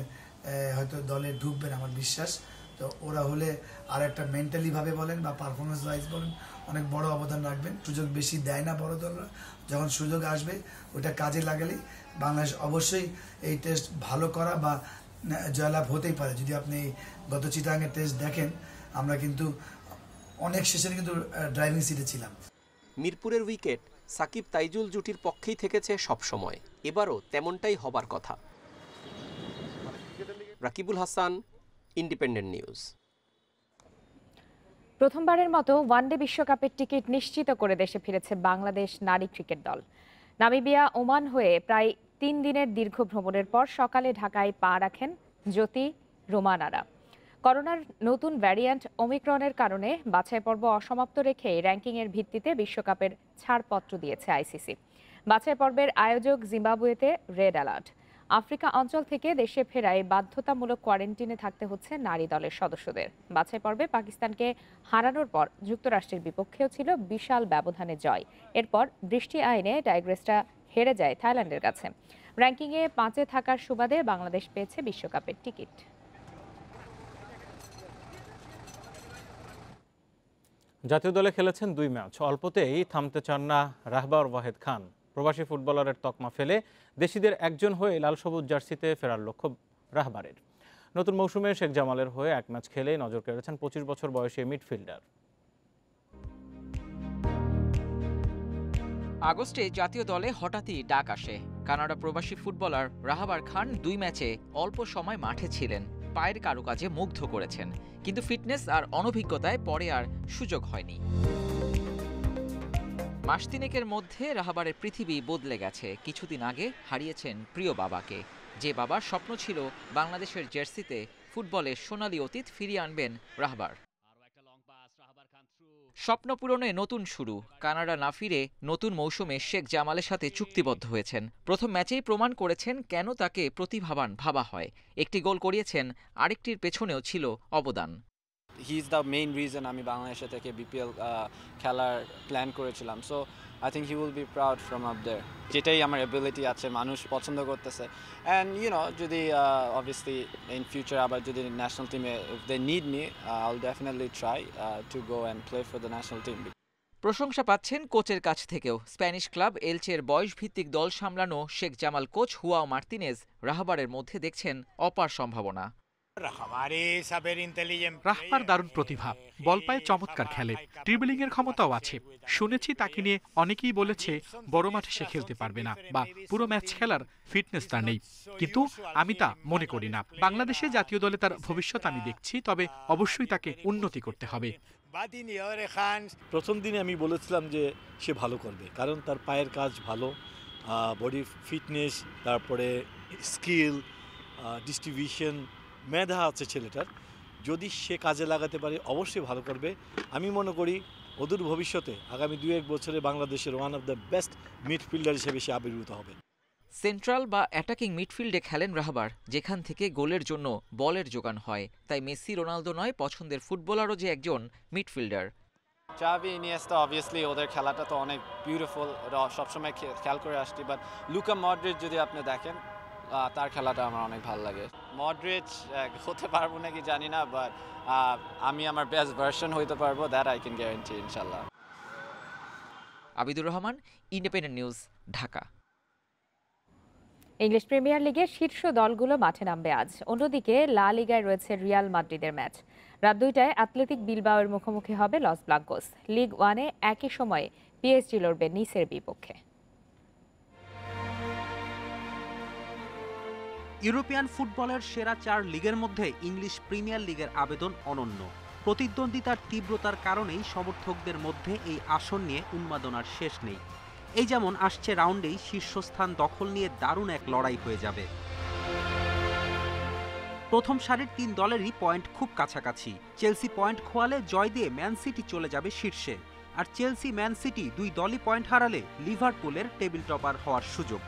হয়তো দলে ঢুকবেন আমার বিশ্বাস তো ওরা হলে আর একটা মেন্টালিভাবে বলেন বা পারফরমেন্স ওয়াইজ বলেন অনেক বড় অবদান রাখবেন সুযোগ বেশি দেয় না বড় দলরা যখন সুযোগ আসবে ওটা কাজে লাগালে বাংলাদেশ অবশ্যই এই টেস্ট ভালো করা বা জয়লাভ হতেই পারে যদি আপনি গত চিতাঙ্গের টেস্ট দেখেন আমরা কিন্তু অনেক শেষের কিন্তু ড্রাইভিং সিটে ছিলাম মিরপুরের উইকেট সাকিব তাইজুল জুটির পক্ষেই থেকেছে সবসময় এবারও তেমনটাই হবার কথা রাকিবুল হাসান ইন্ডিপেন্ডেন্ট নিউজ প্রথমবারের মতো ওয়ানডে বিশ্বকাপের টিকিট নিশ্চিত করে দেশে ফিরেছে বাংলাদেশ নারী ক্রিকেট দল নামিবিয়া ওমান হয়ে প্রায় তিন দিনের দীর্ঘ ভ্রমণের পর সকালে ঢাকায় পা রাখেন জ্যোতি রোমানারা করোনার নতুন ভ্যারিয়েন্ট ওমিক্রনের কারণে বাছাই পর্ব অসমাপ্ত রেখে র্যাঙ্কিংয়ের ভিত্তিতে বিশ্বকাপের ছাড়পত্র দিয়েছে আইসিসি বাছাই পর্বের আয়োজক জিম্বাবুয়েতে রেড অ্যালার্ট আফ্রিকা অঞ্চল থেকে দেশে ফেরায় বাধ্যতামূলক কোয়ারেন্টিনে থাকতে হচ্ছে নারী দলের সদস্যদের বাছাই পর্বে পাকিস্তানকে হারানোর পর যুক্তরাষ্ট্রের বিপক্ষেও ছিল বিশাল ব্যবধানে জয় এরপর বৃষ্টি আইনে টাইগ্রেসটা হেরে যায় থাইল্যান্ডের কাছে র্যাঙ্কিংয়ে পাঁচে থাকার সুবাদে বাংলাদেশ পেয়েছে বিশ্বকাপের টিকিট জাতীয় দলে খেলেছেন দুই ম্যাচ অল্পতেই থামতে চান না রাহবার ওয়াহেদ খান প্রবাসী ফুটবলারের তকমা ফেলে দেশিদের একজন হয়ে লাল সবুজ জার্সিতে ফেরার লক্ষ্য রাহবারের নতুন মৌসুমে শেখ জামালের হয়ে এক ম্যাচ খেলে নজর কেড়েছেন পঁচিশ বছর বয়সী মিডফিল্ডার আগস্টে জাতীয় দলে হঠাৎই ডাক আসে কানাডা প্রবাসী ফুটবলার রাহাবার খান দুই ম্যাচে অল্প সময় মাঠে ছিলেন পায়ের কারুকাজে মুগ্ধ করেছেন কিন্তু ফিটনেস আর অনভিজ্ঞতায় পরে আর সুযোগ হয়নি মাস তিনেকের মধ্যে রাহাবারের পৃথিবী বদলে গেছে কিছুদিন আগে হারিয়েছেন প্রিয় বাবাকে যে বাবার স্বপ্ন ছিল বাংলাদেশের জার্সিতে ফুটবলের সোনালি অতীত ফিরিয়ে আনবেন রাহাবার স্বপ্ন পূরণে নতুন শুরু কানাডা না ফিরে নতুন মৌসুমে শেখ জামালের সাথে চুক্তিবদ্ধ হয়েছেন প্রথম ম্যাচেই প্রমাণ করেছেন কেন তাকে প্রতিভাবান ভাবা হয় একটি গোল করিয়েছেন আরেকটির পেছনেও ছিল অবদান he is the main reason আমি বাংলাদেশে থেকে বিপিএল খেলার প্ল্যান করেছিলাম so I think he will be proud from up there যেটাই আমার অ্যাবিলিটি আছে মানুষ পছন্দ করতেছে অ্যান্ড ইউনো যদি অবভিয়াসলি ইন ফিউচার আবার যদি ন্যাশনাল টিমে they need me I will definitely try to go and play for the national team প্রশংসা পাচ্ছেন কোচের কাছ থেকেও স্প্যানিশ ক্লাব এলচের বয়সভিত্তিক দল সামলানো শেখ জামাল কোচ হুয়াও মার্তিনেজ রাহবারের মধ্যে দেখছেন অপার সম্ভাবনা রাহমার দারুণ প্রতিভা বল পায়ে চমৎকার খেলে ট্রিবলিং এর ক্ষমতাও আছে শুনেছি তাকে নিয়ে অনেকেই বলেছে বড় মাঠে সে খেলতে পারবে না বা পুরো ম্যাচ খেলার ফিটনেস তার নেই কিন্তু আমি তা মনে করি না বাংলাদেশে জাতীয় দলে তার ভবিষ্যৎ আমি দেখছি তবে অবশ্যই তাকে উন্নতি করতে হবে প্রথম দিনে আমি বলেছিলাম যে সে ভালো করবে কারণ তার পায়ের কাজ ভালো বডি ফিটনেস তারপরে স্কিল ডিস্ট্রিবিউশন মেধা আছে ছেলেটার যদি সে কাজে লাগাতে পারে অবশ্যই ভালো করবে আমি মনে করি অদূর ভবিষ্যতে আগামী দু এক বছরে বাংলাদেশের one of the best midfielder হিসেবে সে আবির্ভূত হবে সেন্ট্রাল বা অ্যাটাকিং মিডফিল্ডে খেলেন রাহবার যেখান থেকে গোলের জন্য বলের যোগান হয় তাই মেসি রোনালদো নয় পছন্দের ফুটবলারও যে একজন মিডফিল্ডার চাবি ইনিয়েস্তা অবভিয়াসলি ওদের খেলাটা তো অনেক বিউটিফুল ওরা সবসময় খেয়াল করে আসছি বাট লুকা মডরিচ যদি আপনি দেখেন তার খেলাটা আমার অনেক ভালো লাগে মডরিচ হতে পারবো নাকি জানি না বাট আমি আমার বেস্ট ভার্সন হইতে পারবো দ্যাট আই ক্যান গ্যারান্টি ইনশাল্লাহ Abidur Rahman Independent News Dhaka English Premier লিগের শীর্ষ দলগুলো মাঠে নামবে আজ অন্যদিকে লা লিগায় রয়েছে রিয়াল মাদ্রিদের ম্যাচ রাত দুইটায় অ্যাথলেটিক বিলবাওয়ের মুখোমুখি হবে লস ব্লাঙ্কোস লিগ ওয়ানে একই সময়ে পিএসজি লড়বে নিসের বিপক্ষে ইউরোপিয়ান ফুটবলের সেরা চার লিগের মধ্যে ইংলিশ প্রিমিয়ার লিগের আবেদন অনন্য প্রতিদ্বন্দ্বিতার তীব্রতার কারণেই সমর্থকদের মধ্যে এই আসন নিয়ে উন্মাদনার শেষ নেই এই যেমন আসছে রাউন্ডেই শীর্ষস্থান দখল নিয়ে দারুণ এক লড়াই হয়ে যাবে প্রথম সারির তিন দলেরই পয়েন্ট খুব কাছাকাছি চেলসি পয়েন্ট খোয়ালে জয় দিয়ে ম্যান সিটি চলে যাবে শীর্ষে আর চেলসি ম্যান সিটি দুই দলই পয়েন্ট হারালে লিভারপুলের টেবিল টপার হওয়ার সুযোগ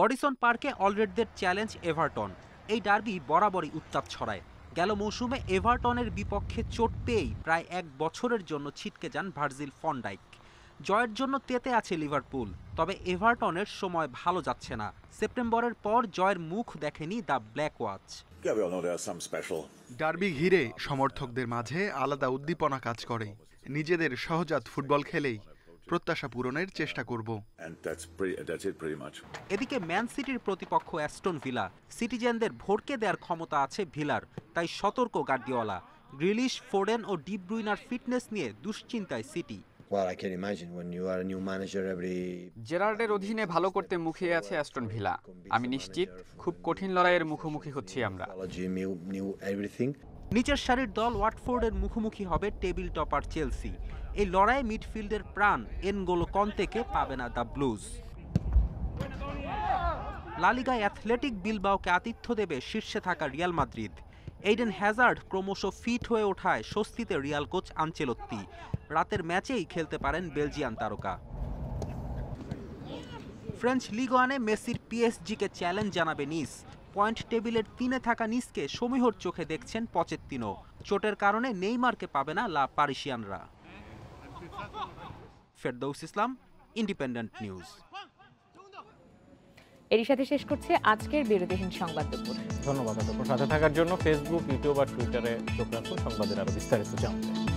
গডিসন পার্কে অলরেডদের চ্যালেঞ্জ এভারটন এই ডার্বি বরাবরই উত্তাপ ছড়ায় গেল মৌসুমে এভারটনের বিপক্ষে চোট পেয়েই প্রায় এক বছরের জন্য ছিটকে যান ভার্জিল ফন্ডাইক জয়ের জন্য তেতে আছে লিভারপুল তবে এভারটনের সময় ভালো যাচ্ছে না সেপ্টেম্বরের পর জয়ের মুখ দেখেনি দ্য ব্ল্যাক ওয়াচ ডার্বি ঘিরে সমর্থকদের মাঝে আলাদা উদ্দীপনা কাজ করে নিজেদের সহজাত ফুটবল খেলেই প্রত্যাশা পূরণের চেষ্টা করব এদিকে ম্যান সিটির প্রতিপক্ষ অ্যাস্টন ভিলা সিটিজেনদের ভোরকে দেওয়ার ক্ষমতা আছে ভিলার তাই সতর্ক গার্দিওলা গ্রিলিশ ফোডেন ও ডিপ ব্রুইনার ফিটনেস নিয়ে দুশ্চিন্তায় সিটি জেরার্ডের অধীনে ভালো করতে মুখে আছে অ্যাস্টন ভিলা আমি নিশ্চিত খুব কঠিন লড়াইয়ের মুখোমুখি হচ্ছি আমরা নিচের সারির দল ওয়াটফোর্ডের মুখোমুখি হবে টেবিল টপার চেলসি এই লড়াই মিডফিল্ডের প্রাণ এনগোলো কন্তেকে পাবে না দ্য ব্লুজ লালিগায় অ্যাথলেটিক বিলবাওকে আতিথ্য দেবে শীর্ষে থাকা রিয়াল মাদ্রিদ এইডেন হ্যাজার্ড ক্রমশ ফিট হয়ে ওঠায় স্বস্তিতে রিয়াল কোচ আঞ্চেলত্তি রাতের ম্যাচেই খেলতে পারেন বেলজিয়ান তারকা ফ্রেঞ্চ লিগ ওয়ানে মেসির পিএসজিকে চ্যালেঞ্জ জানাবে নিস পয়েন্ট টেবিলের তিনে থাকা নিসকে সমীহর চোখে দেখছেন পচেত্তিনো চোটের কারণে নেইমারকে পাবে না লা পারিসিয়ানরা ফেরদৌস ইসলাম ইন্ডিপেন্ডেন্ট নিউজ এরই সাথে শেষ করছে আজকের বিরতিহীন সংবাদ দুপুর ধন্যবাদ সাথে থাকার জন্য ফেসবুক ইউটিউব আর টুইটারে চোখ রাখুন সংবাদের আরো বিস্তারিত জানতে